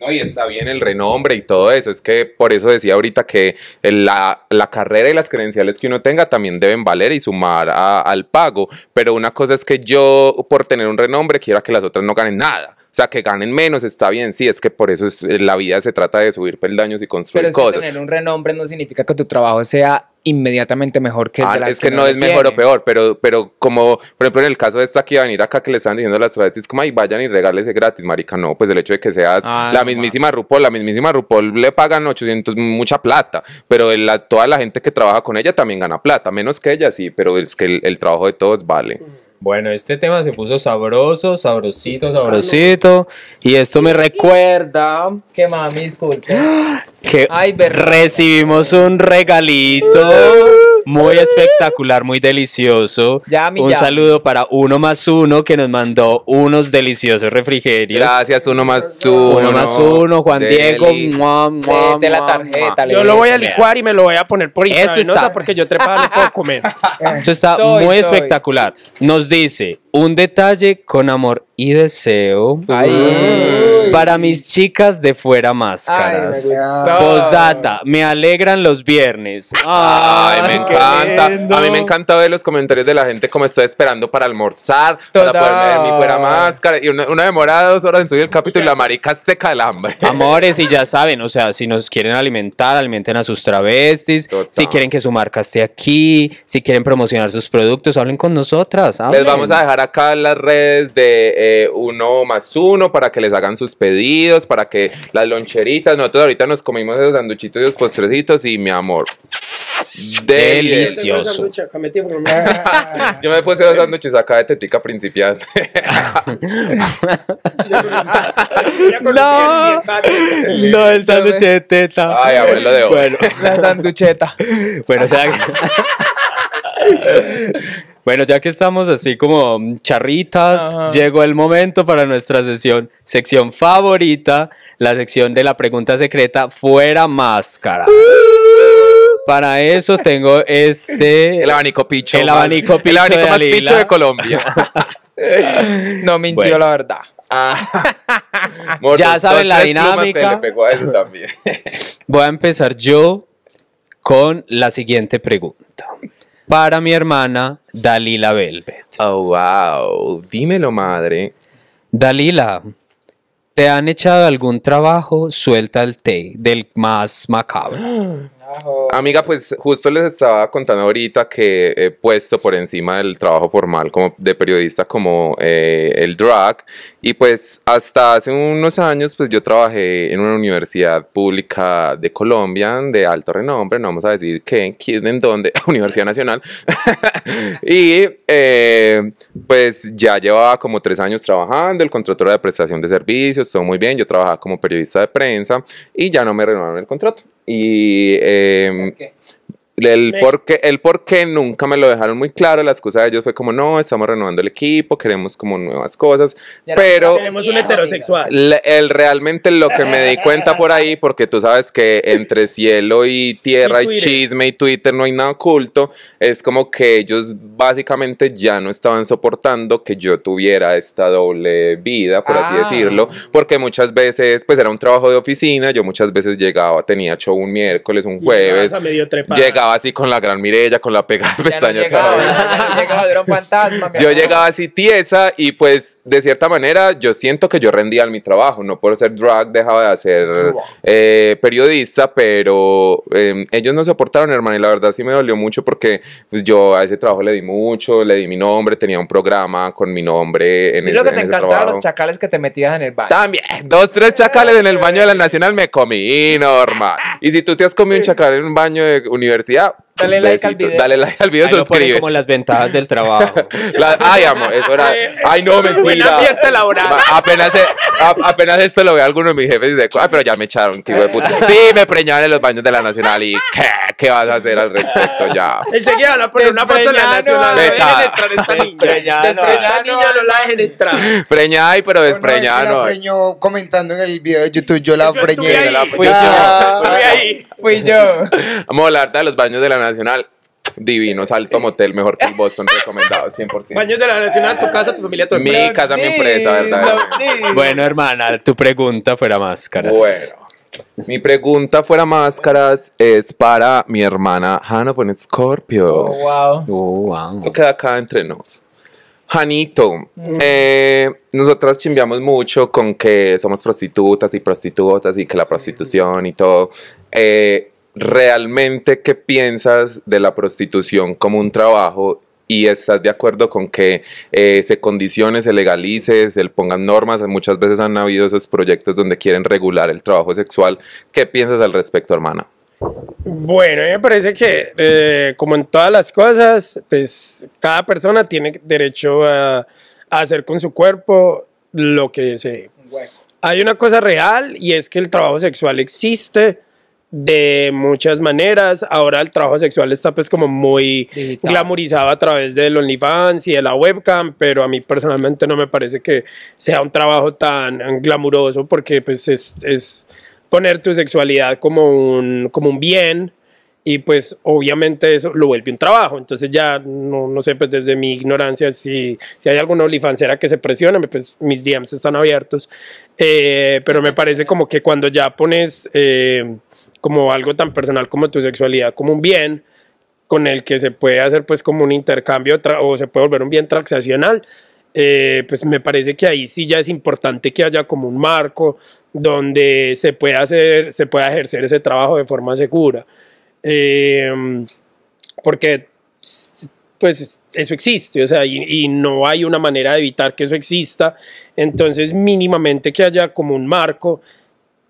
No, y está bien el renombre y todo eso. Es que por eso decía ahorita que la, carrera y las credenciales que uno tenga también deben valer y sumar al pago. Pero una cosa es que yo, por tener un renombre, quiero que las otras no ganen nada. O sea, que ganen menos está bien, sí, es que por eso es, la vida se trata de subir peldaños y construir Pero es Que tener un renombre no significa que tu trabajo sea inmediatamente mejor que el ah, de las es que, no, es mejor o peor, pero, pero como, por ejemplo, en el caso de esta que iba a venir acá que le están diciendo a las travestis, como, ay, vayan y regálese gratis, marica, no, pues el hecho de que seas ah, la mismísima RuPaul, la mismísima RuPaul le pagan 800, mucha plata, pero toda la gente que trabaja con ella también gana plata, menos que ella sí, pero es que el, trabajo de todos vale. Bueno, este tema se puso sabroso, sabrosito, sabrosito. Y esto me recuerda que mami, disculpe. que recibimos un regalito muy espectacular, muy delicioso. un saludo para uno más uno que nos mandó unos deliciosos refrigerios. Gracias, uno más uno. Uno más uno, Juan Diego. de, la tarjeta. yo lo voy a licuar y me lo voy a poner por Eso está. Porque yo trepa no puedo comer. Eso está muy espectacular. Nos dice, un detalle con amor y deseo. Mm. Para mis chicas de fuera máscaras. posdata me alegran los viernes. Ay, me encanta. A mí me encanta ver los comentarios de la gente como estoy esperando para almorzar, para poder ver mi fuera máscara. Y una, demora dos horas en subir el capítulo y la marica se calambre. Amores, y ya saben, o sea, si nos quieren alimentar, alimenten a sus travestis. Si quieren que su marca esté aquí, si quieren promocionar sus productos, hablen con nosotras. Les vamos a dejar acá las redes de eh, uno más uno para que les hagan sus pedidos, para que las loncheritas, nosotros ahorita nos comimos esos sanduchitos y los postrecitos y mi amor. Delicioso. Yo me puse los sanduches acá de tetica principiante. no, no, el sándwich de teta. Ay, abuelo de Bueno, la sanducheta. Bueno, o sea. Bueno, ya que estamos así como charritas, llegó el momento para nuestra sesión, sección favorita, la sección de la pregunta secreta fuera máscara. Uh. Para eso tengo este... El abanico picho. El abanico picho. picho de Colombia. no mintió la verdad. Ah. ya saben la dinámica. Voy a empezar yo con la siguiente pregunta para mi hermana Dalila Velvet. Oh, wow. Dímelo, madre. Dalila, ¿te han echado algún trabajo? Suelta el té del más macabro. Amiga, pues justo les estaba contando ahorita que he puesto por encima del trabajo formal como de periodista como eh, el drag y pues hasta hace unos años pues yo trabajé en una universidad pública de Colombia de alto renombre, no vamos a decir qué, quién, en dónde, Universidad Nacional y eh, pues ya llevaba como tres años trabajando, el contrato era de prestación de servicios, todo muy bien, yo trabajaba como periodista de prensa y ya no me renovaron el contrato. Y em, el por, qué, el porque nunca me lo dejaron muy claro. La excusa de ellos fue como, no, estamos renovando el equipo, queremos como nuevas cosas. pero. un heterosexual. el, realmente lo que me di cuenta por ahí, porque tú sabes que entre cielo y tierra y, chisme y Twitter no hay nada oculto, es como que ellos básicamente ya no estaban soportando que yo tuviera esta doble vida, por así ah. decirlo, porque muchas veces, pues era un trabajo de oficina, yo muchas veces llegaba, tenía show un miércoles, un jueves. Llegaba así con la gran mirella, con la pegada de pestaña. Yo llegaba así tiesa y pues de cierta manera yo siento que yo rendía en mi trabajo. No puedo ser drag dejaba de ser eh, periodista, pero em, ellos no soportaron hermano, y la verdad sí me dolió mucho porque pues, yo a ese trabajo le di mucho, le di mi nombre, tenía un programa con mi nombre en sí, lo que te encantaba los chacales que te metías en el baño. También, dos, tres chacales en el baño de la Nacional me comí, norma Y si tú te has comido un chacal en un baño de universidad, out. Dale like al video. Dale like al video, Ahí suscríbete. Lo como las ventajas del trabajo. ay, amor eso era. Ay, no, mentira. Buena laboral. Apenas, a, apenas esto lo ve alguno de mis jefes y dice, ay, pero ya me echaron, tío de puta. Sí, me preñaban en los baños de la Nacional y ¿qué? ¿Qué vas a hacer al respecto ya? Enseguida habla Por una foto de la Nacional. No dejen entrar esta niña. Despreñada niña no la dejen entrar. Preñada y pero despreñada no. La preñó comentando en el video de YouTube, yo la preñé. Fui yo. Fui yo. Vamos a hablar de los baños de la Nacional divino, Salto Motel, mejor que el Boston, recomendado, 100%. Baños de la Nacional, tu casa, tu familia, tu empresa. Mi casa, mi empresa, ¿verdad? Bueno, hermana, tu pregunta fuera máscaras. Bueno. Mi pregunta fuera máscaras es para mi hermana Hannah von Scorpio. Oh, wow. Oh, wow. Esto queda acá entre nos. Janito, mm. eh, nosotras chimbiamos mucho con que somos prostitutas y prostitutas y que la prostitución y todo. Eh, realmente qué piensas de la prostitución como un trabajo y estás de acuerdo con que eh, se condicione, se legalice, se pongan normas. Muchas veces han habido esos proyectos donde quieren regular el trabajo sexual. ¿Qué piensas al respecto, hermana? Bueno, me parece que, eh, como en todas las cosas, pues cada persona tiene derecho a, hacer con su cuerpo lo que se... Hay una cosa real y es que el trabajo sexual existe de muchas maneras. Ahora el trabajo sexual está pues como muy glamurizado glamorizado a través del OnlyFans y de la webcam, pero a mí personalmente no me parece que sea un trabajo tan glamuroso porque pues es, es poner tu sexualidad como un, como un bien y pues obviamente eso lo vuelve un trabajo. Entonces ya no, no sé, pues desde mi ignorancia, si, si hay alguna OnlyFansera que se presiona, pues mis DMs están abiertos. Eh, pero me parece como que cuando ya pones... Eh, como algo tan personal como tu sexualidad, como un bien con el que se puede hacer pues como un intercambio o se puede volver un bien transaccional, eh, pues me parece que ahí sí ya es importante que haya como un marco donde se pueda, hacer, se pueda ejercer ese trabajo de forma segura. Em, porque pues eso existe, o sea, y, y, no hay una manera de evitar que eso exista, entonces mínimamente que haya como un marco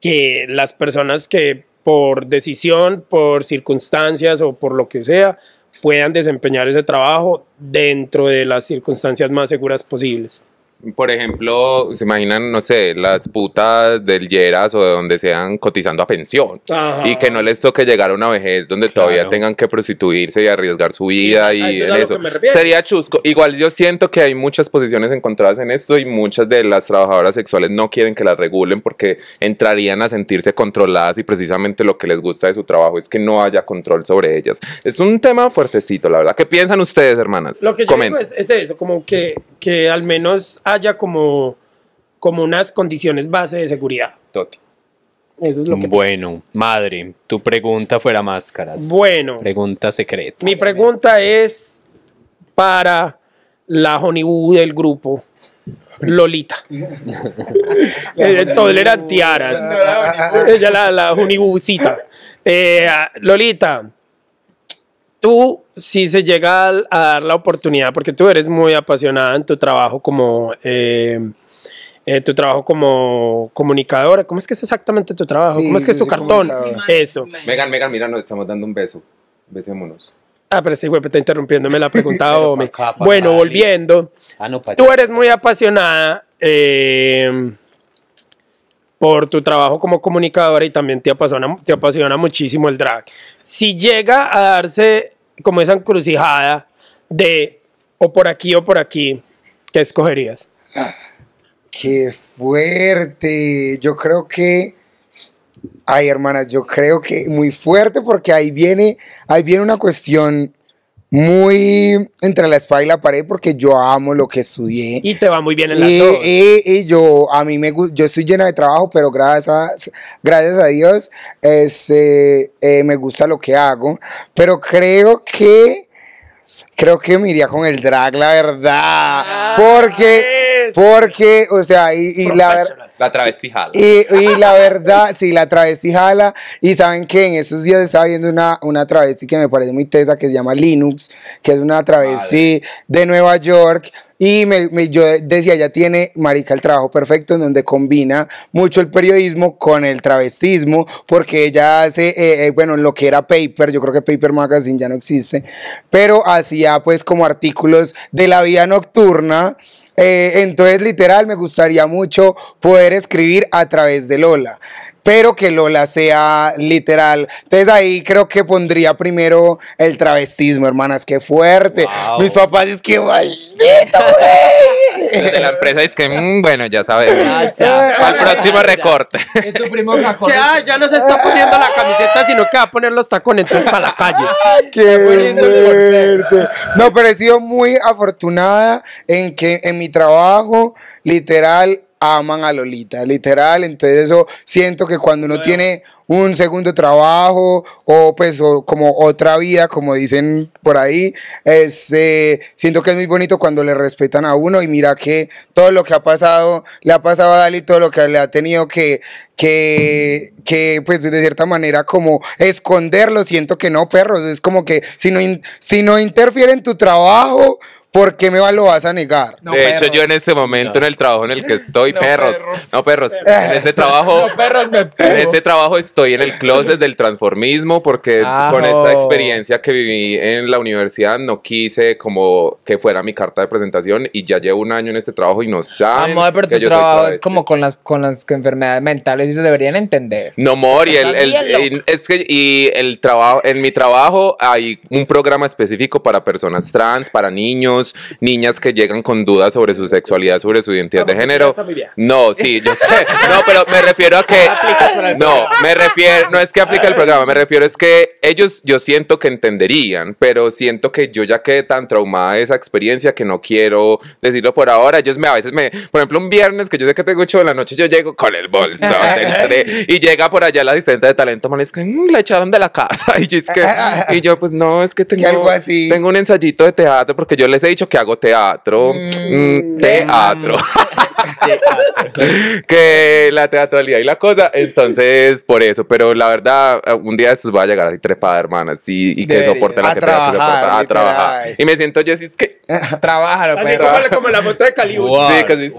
que las personas que por decisión, por circunstancias o por lo que sea, puedan desempeñar ese trabajo dentro de las circunstancias más seguras posibles por ejemplo, se imaginan, no sé, las putas del Lleras o de donde sean cotizando a pensión y que no les toque llegar a una vejez donde todavía tengan que prostituirse y arriesgar su vida y eso Sería chusco. Igual yo siento que hay muchas posiciones encontradas en esto y muchas de las trabajadoras sexuales no quieren que las regulen porque entrarían a sentirse controladas y precisamente lo que les gusta de su trabajo es que no haya control sobre ellas. Es un tema fuertecito, la verdad. ¿Qué piensan ustedes, hermanas? Lo que yo digo es, eso, como que, que al menos haya como, como unas condiciones base de seguridad. lo que bueno, madre, tu pregunta fuera máscaras. Bueno. Pregunta secreta. Mi pregunta es para la Honeywood del grupo. Lolita. Eh, Todo tiaras. Ella la, la eh, Lolita, tú si se llega a, dar la oportunidad, porque tú eres muy apasionada en tu trabajo como... Eh, eh, tu trabajo como comunicadora, ¿cómo es que es exactamente tu trabajo? ¿Cómo es que es tu cartón? Eso. Megan, Megan, mira, nos estamos dando un beso. Besémonos. Ah, pero este güey está interrumpiéndome la ha preguntado. bueno, volviendo. Ah, no, tú eres muy apasionada eh, por tu trabajo como comunicadora y también te apasiona, te muchísimo el drag. Si llega a darse como esa encrucijada de o por aquí o por aquí, ¿qué escogerías? Ah, ¡Qué fuerte! Yo creo que... Ay, hermanas, yo creo que muy fuerte porque ahí viene, ahí viene una cuestión muy entre la espada y la pared porque yo amo lo que estudié. Y te va muy bien en la y, Y, yo, a mí me yo estoy llena de trabajo, pero gracias a, gracias a Dios este, eh, me gusta lo que hago. Pero creo que, creo que me iría con el drag, la verdad. Ah, porque... Pues, porque, o sea, y, la verdad. La travesti jala. Y, la verdad, sí, la travesti jala. Y saben que en esos días estaba viendo una, una travesti que me parece muy tesa, que se llama Linux, que es una travesti de Nueva York. Y me, yo decía, ya tiene Marica el trabajo perfecto en donde combina mucho el periodismo con el travestismo, porque ella hace, eh, eh, bueno, lo que era Paper, yo creo que Paper Magazine ya no existe, pero hacía pues como artículos de la vida nocturna eh, entonces, literal, me gustaría mucho poder escribir a través de Lola pero que Lola sea literal. Entonces ahí creo que pondría primero el travestismo, hermanas, qué fuerte. Mis papás es que maldito, güey. de la empresa es que, mm, bueno, ya sabemos. Para ah, Al próximo recorte. Es primo ya no se está poniendo la camiseta, sino que va a poner los tacones para la calle. ¡Qué No, pero he sido muy afortunada en que en mi trabajo, literal, aman a Lolita, literal. Entonces eso siento que cuando uno tiene un segundo trabajo o pues como otra vida, como dicen por ahí, es, eh, siento que es muy bonito cuando le respetan a uno y mira que todo lo que ha pasado, le ha pasado a Dali, todo lo que le ha tenido que, que, que pues de cierta manera como esconderlo, siento que no, perros, es como que si no, si no interfiere en tu trabajo ¿Por qué me lo vas a negar? de hecho, yo en este momento, en el trabajo en el que estoy, perros, no perros, en ese trabajo, trabajo estoy en el closet del transformismo porque con esta experiencia que viví en la universidad no quise como que fuera mi carta de presentación y ya llevo un año en este trabajo y no saben. Amor, pero tu trabajo es como con las con las enfermedades mentales y se deberían entender. No, amor, y el, es que y el trabajo, en mi trabajo hay un programa específico para personas trans, para niños niñas que llegan con dudas sobre su sexualidad, sobre su identidad de género. No, sí, yo sé. No, pero me refiero a que. No, me refiero. No es que aplica el programa, me refiero es que ellos, yo siento que entenderían, pero siento que yo ya quedé tan traumada de esa experiencia que no quiero decirlo por ahora. Ellos me, a veces me. Por ejemplo, un viernes que yo sé que tengo ocho de la noche, yo llego con el bolso. y llega por allá la asistente de talento, me le mm, la echaron de la casa. Y yo, yo pues no, es que tengo. así? Tengo un ensayito de teatro porque yo les he dicho que hago teatro. Mm. Mm, teatro. Mm. que la teatralidad y la cosa. Entonces, por eso. Pero la verdad, eh, un día estos va a llegar así trepada, hermanas. Y, que soporte la a a trabajar. Y me siento yo así, es que Trabaja, Así como, pues. como la moto de Cali Sí,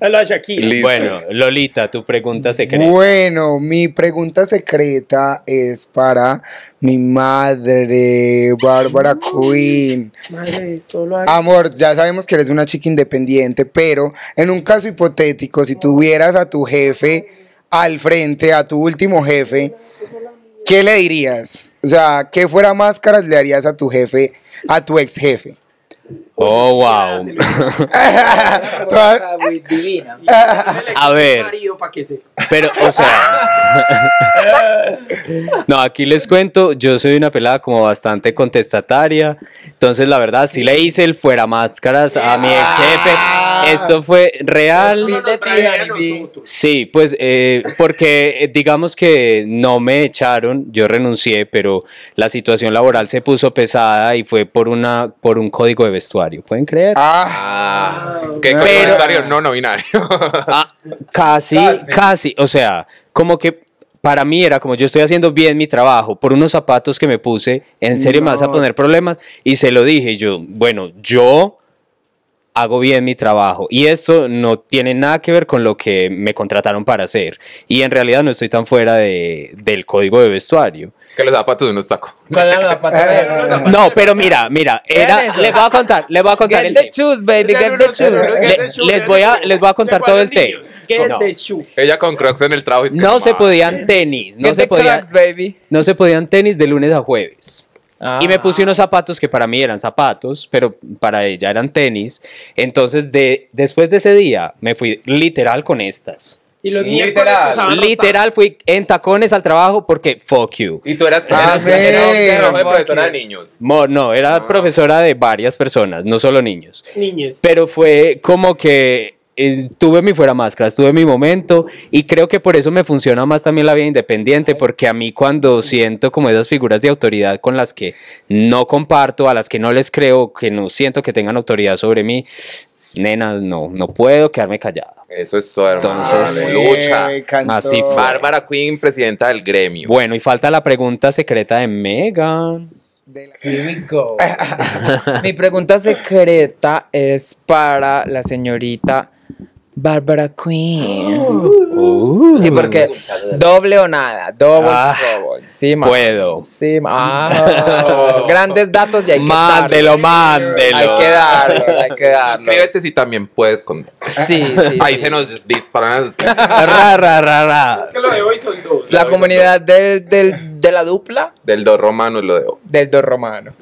Shakira. Bueno, Lolita, tu pregunta secreta. Bueno, mi pregunta secreta es para mi madre, Bárbara Queen. Amor, ya sabemos que eres una chica independiente, pero en un caso hipotético, si tuvieras a tu jefe al frente, a tu último jefe, ¿qué le dirías? O sea, ¿qué fuera máscaras le harías a tu jefe, a tu ex jefe? Oh, wow. A ver. Pero, o sea. no, aquí les cuento, yo soy una pelada como bastante contestataria. Entonces, la verdad, Si le hice el fuera máscaras a mi ex jefe. Esto fue real. Sí, pues eh, porque eh, digamos que no me echaron, yo renuncié, pero la situación laboral se puso pesada y fue por una por un código de vestuario, ¿pueden creer? Ah, ah es que vestuario no no binario. Ah, casi, casi, o sea, como que para mí era como yo estoy haciendo bien mi trabajo por unos zapatos que me puse, en serio me vas a poner problemas y se lo dije yo, bueno, yo hago bien mi trabajo y esto no tiene nada que ver con lo que me contrataron para hacer y en realidad no estoy tan fuera de, del código de vestuario. Es que los de unos tacos. Eh, eh, eh. no, pero mira, mira, les voy a contar, les voy a contar the shoes, baby, get the shoes. les voy a les voy a contar todo el tema Ella con Crocs en el trabajo. Es que no, se ah, podían tenis, no se podían, baby. no se podían tenis de lunes a jueves. Y me puse ah. unos zapatos que para mí eran zapatos, pero para ella eran tenis. Entonces, de, después de ese día, me fui literal con estas. Y los literal, literal fui en tacones al trabajo porque fuck you. Y tú eras, profesora de niños. no, era ah. profesora de varias personas, no solo niños. Niños. Pero fue como que tuve mi fuera máscara, tuve mi momento y creo que por eso me funciona más también la vida independiente, porque a mí cuando siento como esas figuras de autoridad con las que no comparto, a las que no les creo, que no siento que tengan autoridad sobre mí, nenas, no, no puedo quedarme callada. Eso es todo, Entonces, lucha. Así Bárbara Queen, presidenta del gremio. Bueno, y falta la pregunta secreta de Megan. Del Mi pregunta secreta es para la señorita Barbara Queen. Uh, sí, porque doble o nada, double ah, Sí, Puedo. Sí, Ah, grandes datos y hay que Mándelo, darlo. mándelo. Hay que darlo, hay que darlo. Escríbete si también puedes con. Sí, sí. Ahí se nos disparan los ra, ra, ra, ra. Es que lo de hoy son dos. La comunidad Del, del, de la dupla. Del dos romano lo de hoy. Del dos romano.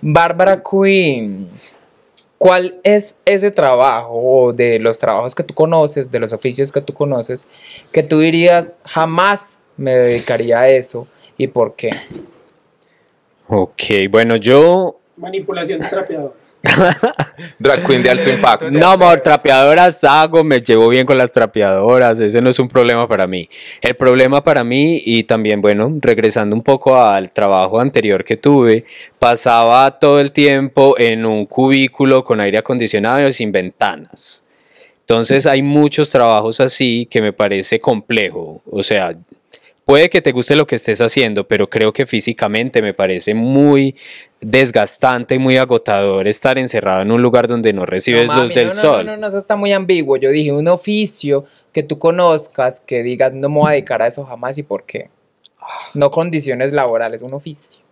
Bárbara Queen. ¿Cuál es ese trabajo o de los trabajos que tú conoces, de los oficios que tú conoces, que tú dirías jamás me dedicaría a eso y por qué? Ok, bueno, yo... Manipulación de Drag queen de alto impacto. No, amor, trapeadoras hago, me llevo bien con las trapeadoras, ese no es un problema para mí. El problema para mí, y también, bueno, regresando un poco al trabajo anterior que tuve, pasaba todo el tiempo en un cubículo con aire acondicionado y sin ventanas. Entonces hay muchos trabajos así que me parece complejo, o sea, puede que te guste lo que estés haciendo, pero creo que físicamente me parece muy desgastante y muy agotador estar encerrado en un lugar donde no recibes luz del sol. No, eso está muy ambiguo. Yo dije un oficio que tú conozcas, que digas no me voy a dedicar a eso jamás y por qué. No condiciones laborales, un oficio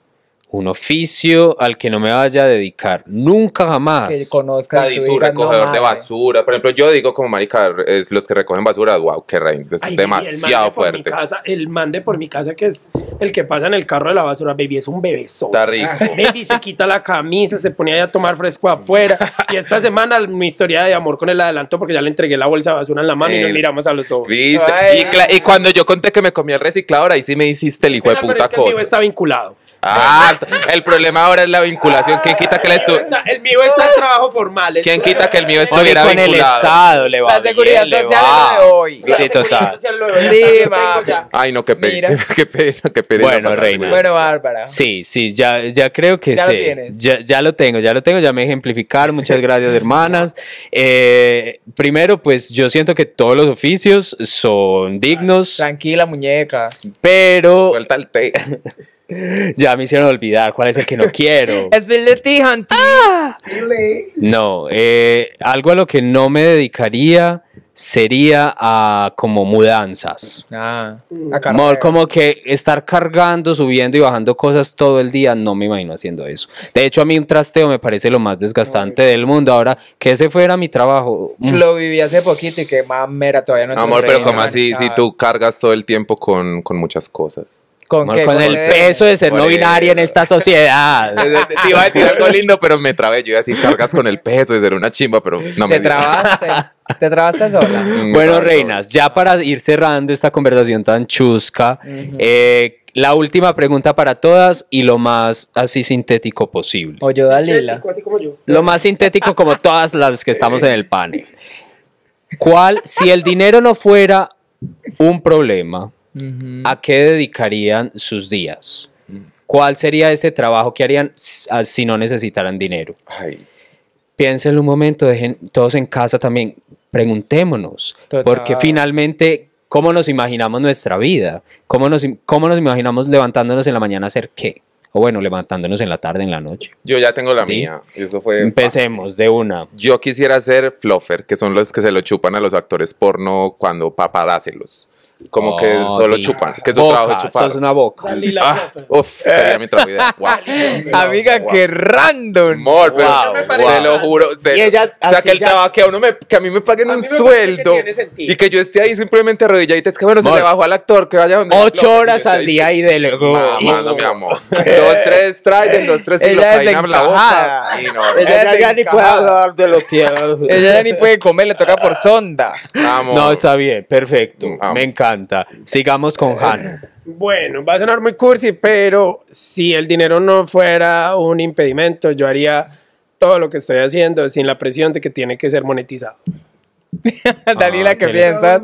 un oficio al que no me vaya a dedicar nunca jamás. Que conozca un recogedor de basura. Por ejemplo, yo digo como marica, es los que recogen basura, wow, qué rey, es demasiado fuerte. Casa, el mande por mi casa que es el que pasa en el carro de la basura, baby, es un solo. Está rico. Baby se quita la camisa, se ponía a tomar fresco afuera. Y esta semana mi historia de amor con el adelanto porque ya le entregué la bolsa de basura en la mano y nos eh, miramos a los ojos. y, cuando yo conté que me comí el reciclador, ahí sí me hiciste el hijo de puta cosa. El está vinculado. Ah, el problema ahora es la vinculación. ¿Quién quita que el, el mío está en trabajo formal. El... ¿Quién quita que el mío estuviera con vinculado? El Estado la seguridad social es la de hoy. Sí, total. Sí, Ay, no, qué pena. qué Bueno, Reina. Bueno, Bárbara. Sí, sí, ya, ya creo que ya sé. Lo Ya, ya, lo tengo, ya lo tengo, ya me ejemplificar. Muchas gracias, hermanas. Eh, primero, pues yo siento que todos los oficios son dignos. Tranquila, muñeca. Pero. Suelta el té. Ya me hicieron olvidar cuál es el que no quiero. es Billy ¡Ah! no, eh, algo a lo que no me dedicaría sería a como mudanzas. Ah, como que estar cargando, subiendo y bajando cosas todo el día, no me imagino haciendo eso. De hecho, a mí un trasteo me parece lo más desgastante del mundo. Ahora, que ese fuera mi trabajo. Mm. Lo viví hace poquito y que mamera, todavía no Amor, pero como así, si tú cargas todo el tiempo con muchas cosas con, el peso de ser no binaria en esta sociedad. Te iba a decir algo lindo, pero me trabé. Yo iba a decir, cargas con el peso de ser una chimba, pero no me Te trabaste, te trabaste sola. Mm, bueno, reinas, ya para ir cerrando esta conversación tan chusca, eh, la última pregunta para todas y lo más así sintético posible. O yo, Dalila. Lo más sintético como todas las que estamos en el panel. ¿Cuál, si el dinero no fuera un problema, ¿A qué dedicarían sus días? ¿Cuál sería ese trabajo que harían si no necesitaran dinero? Piénsenlo un momento, dejen, todos en casa también, preguntémonos, porque finalmente, ¿cómo nos imaginamos nuestra vida? ¿Cómo nos, ¿Cómo nos imaginamos levantándonos en la mañana a hacer qué? O bueno, levantándonos en la tarde, en la noche. Yo ya tengo la mía. Eso fue. Empecemos de una. Yo quisiera ser fluffer, que son los que se lo chupan a los actores porno cuando papá dáselos como que oh, solo chupa, chupan, que es un trabajo de chupar. Sos una boca. Ah, uf, eh. sería mi trabajo Amiga, que qué random. pero te lo juro. o sea, que el trabajo que a, mí me paguen un sueldo y que yo esté ahí simplemente arrodilladita. Es que bueno, se le bajó al actor que vaya donde. Ocho horas al día y de luego. Mamá, mi amor. dos, tres, traen, dos, tres, y ella a la boca. ella, ya ni puede hablar de los tiempos ella ya ni puede comer, le toca por sonda. No, está bien, perfecto. Me encanta. Sigamos con eh, Hannah. Bueno, va a sonar muy cursi, pero si el dinero no fuera un impedimento, yo haría todo lo que estoy haciendo sin la presión de que tiene que ser monetizado. Dalila, ¿qué, ah, piensas?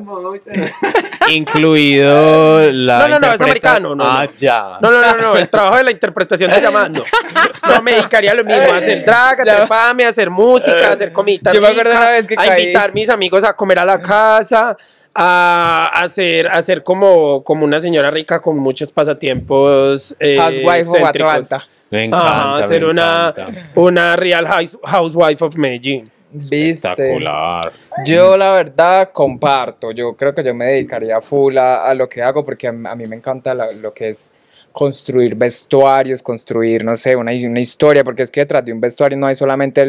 Incluido la. No, no, no, es americano. No, ah, ya. No, no, no, no, el trabajo de la interpretación de llamando. No, me dedicaría lo mismo, hacer drag, hacer fame, hacer música, hacer comitas. Yo me una invitar a mis amigos a comer a la casa, a, hacer ser, como, como una señora rica con muchos pasatiempos. Eh, housewife of Atlanta Me encanta. ser una, una real housewife of Medellín. Espectacular. Yo la verdad comparto, yo creo que yo me dedicaría full a, lo que hago porque a, mí me encanta lo que es construir vestuarios, construir, no sé, una, una historia, porque es que detrás de un vestuario no hay solamente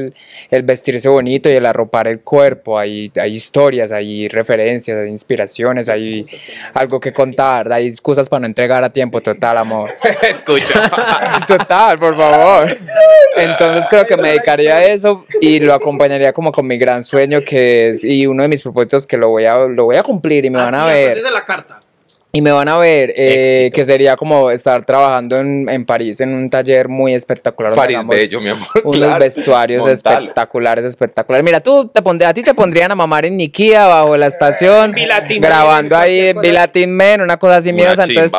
el, vestirse bonito y el arropar el cuerpo, hay, hay historias, hay referencias, hay inspiraciones, hay algo que contar, hay excusas para no entregar a tiempo, total, amor. Escucha. total, por favor. Entonces creo que me dedicaría a eso y lo acompañaría como con mi gran sueño que es, y uno de mis propósitos que lo voy a, lo voy a cumplir y me ah, van a ver. La carta. Y me van a ver, eh, que sería como estar trabajando en, en, París en un taller muy espectacular. París bello, mi amor. Unos vestuarios espectaculares, espectaculares. Mira, tú te pondría, a ti te pondrían a mamar en Nikia, bajo la estación, grabando ahí Bilatin Men, una cosa así mía. Entonces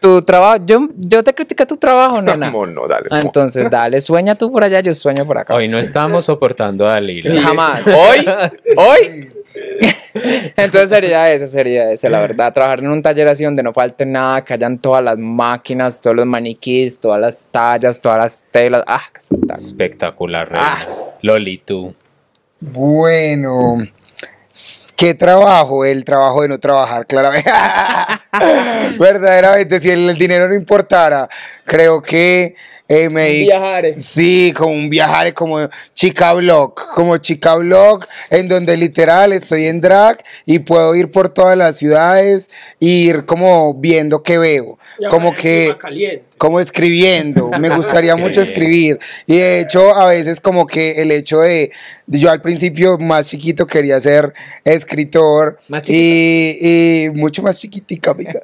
tu trabajo, yo, yo te critico tu trabajo, nena. No, no, dale. Ah, entonces, dale, sueña tú por allá, yo sueño por acá. Hoy no estamos soportando a Lila. Jamás. ¿Hoy? ¿Hoy? Entonces sería eso, sería eso, la verdad. Trabajar en un taller así donde no falte nada, que hayan todas las máquinas, todos los maniquís, todas las tallas, todas las telas. ¡Ah, qué espectacular! Espectacular, ah. Loli, tú. Bueno. ¿Qué trabajo? El trabajo de no trabajar, claramente. Verdaderamente, si el dinero no importara, creo que me Sí, como un viajares, como chica blog, como chica blog, en donde literal estoy en drag y puedo ir por todas las ciudades, ir como viendo qué veo. como que como escribiendo, me gustaría mucho escribir. Y de hecho, a veces como que el hecho de, yo al principio más chiquito quería ser escritor más y, y, mucho más chiquitica, amiga.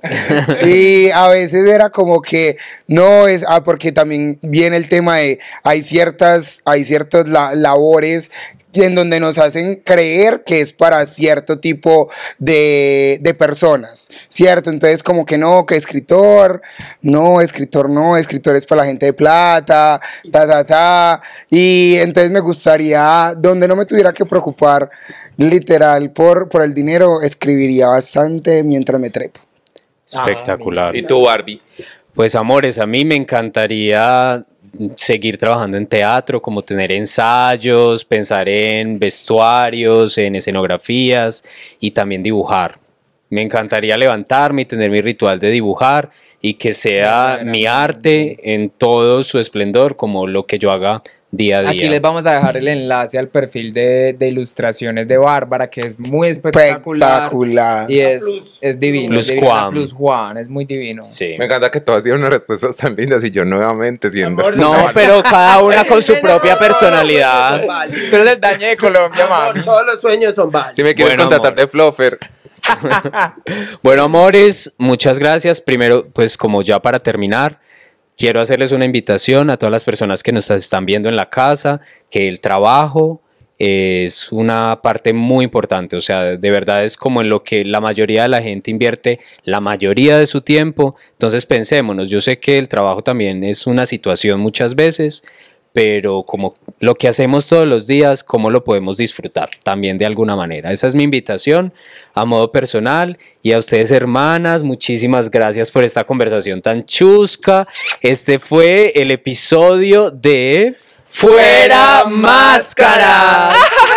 y a veces era como que, no, es, ah, porque también viene el tema de, hay ciertas, hay ciertas labores y en donde nos hacen creer que es para cierto tipo de, personas, ¿cierto? Entonces como que no, que escritor, no, escritor no, escritor es para la gente de plata, ta, ta, ta. Y entonces me gustaría, donde no me tuviera que preocupar literal por, por el dinero, escribiría bastante mientras me trepo. Ah, Espectacular. ¿Y tú, Barbie? Pues amores, a mí me encantaría seguir trabajando en teatro, como tener ensayos, pensar en vestuarios, en escenografías y también dibujar. Me encantaría levantarme y tener mi ritual de dibujar y que sea mi arte en todo su esplendor, como lo que yo haga Aquí les vamos a dejar el enlace al perfil de, ilustraciones de Bárbara, que es muy espectacular. Y es, es divino. es Juan. Juan, es muy divino. Me encanta que todas dieron unas respuestas tan lindas y yo nuevamente siendo. no, pero cada una con su propia personalidad. Tú eres el daño de Colombia, mami. Todos los sueños son válidos. Si me quieres contratar de Flofer. bueno, amores, muchas gracias. Primero, pues como ya para terminar, quiero hacerles una invitación a todas las personas que nos están viendo en la casa, que el trabajo es una parte muy importante, o sea, de verdad es como en lo que la mayoría de la gente invierte la mayoría de su tiempo, entonces pensémonos, yo sé que el trabajo también es una situación muchas veces, pero como lo que hacemos todos los días, cómo lo podemos disfrutar también de alguna manera. Esa es mi invitación a modo personal y a ustedes hermanas, muchísimas gracias por esta conversación tan chusca. Este fue el episodio de Fuera Máscara.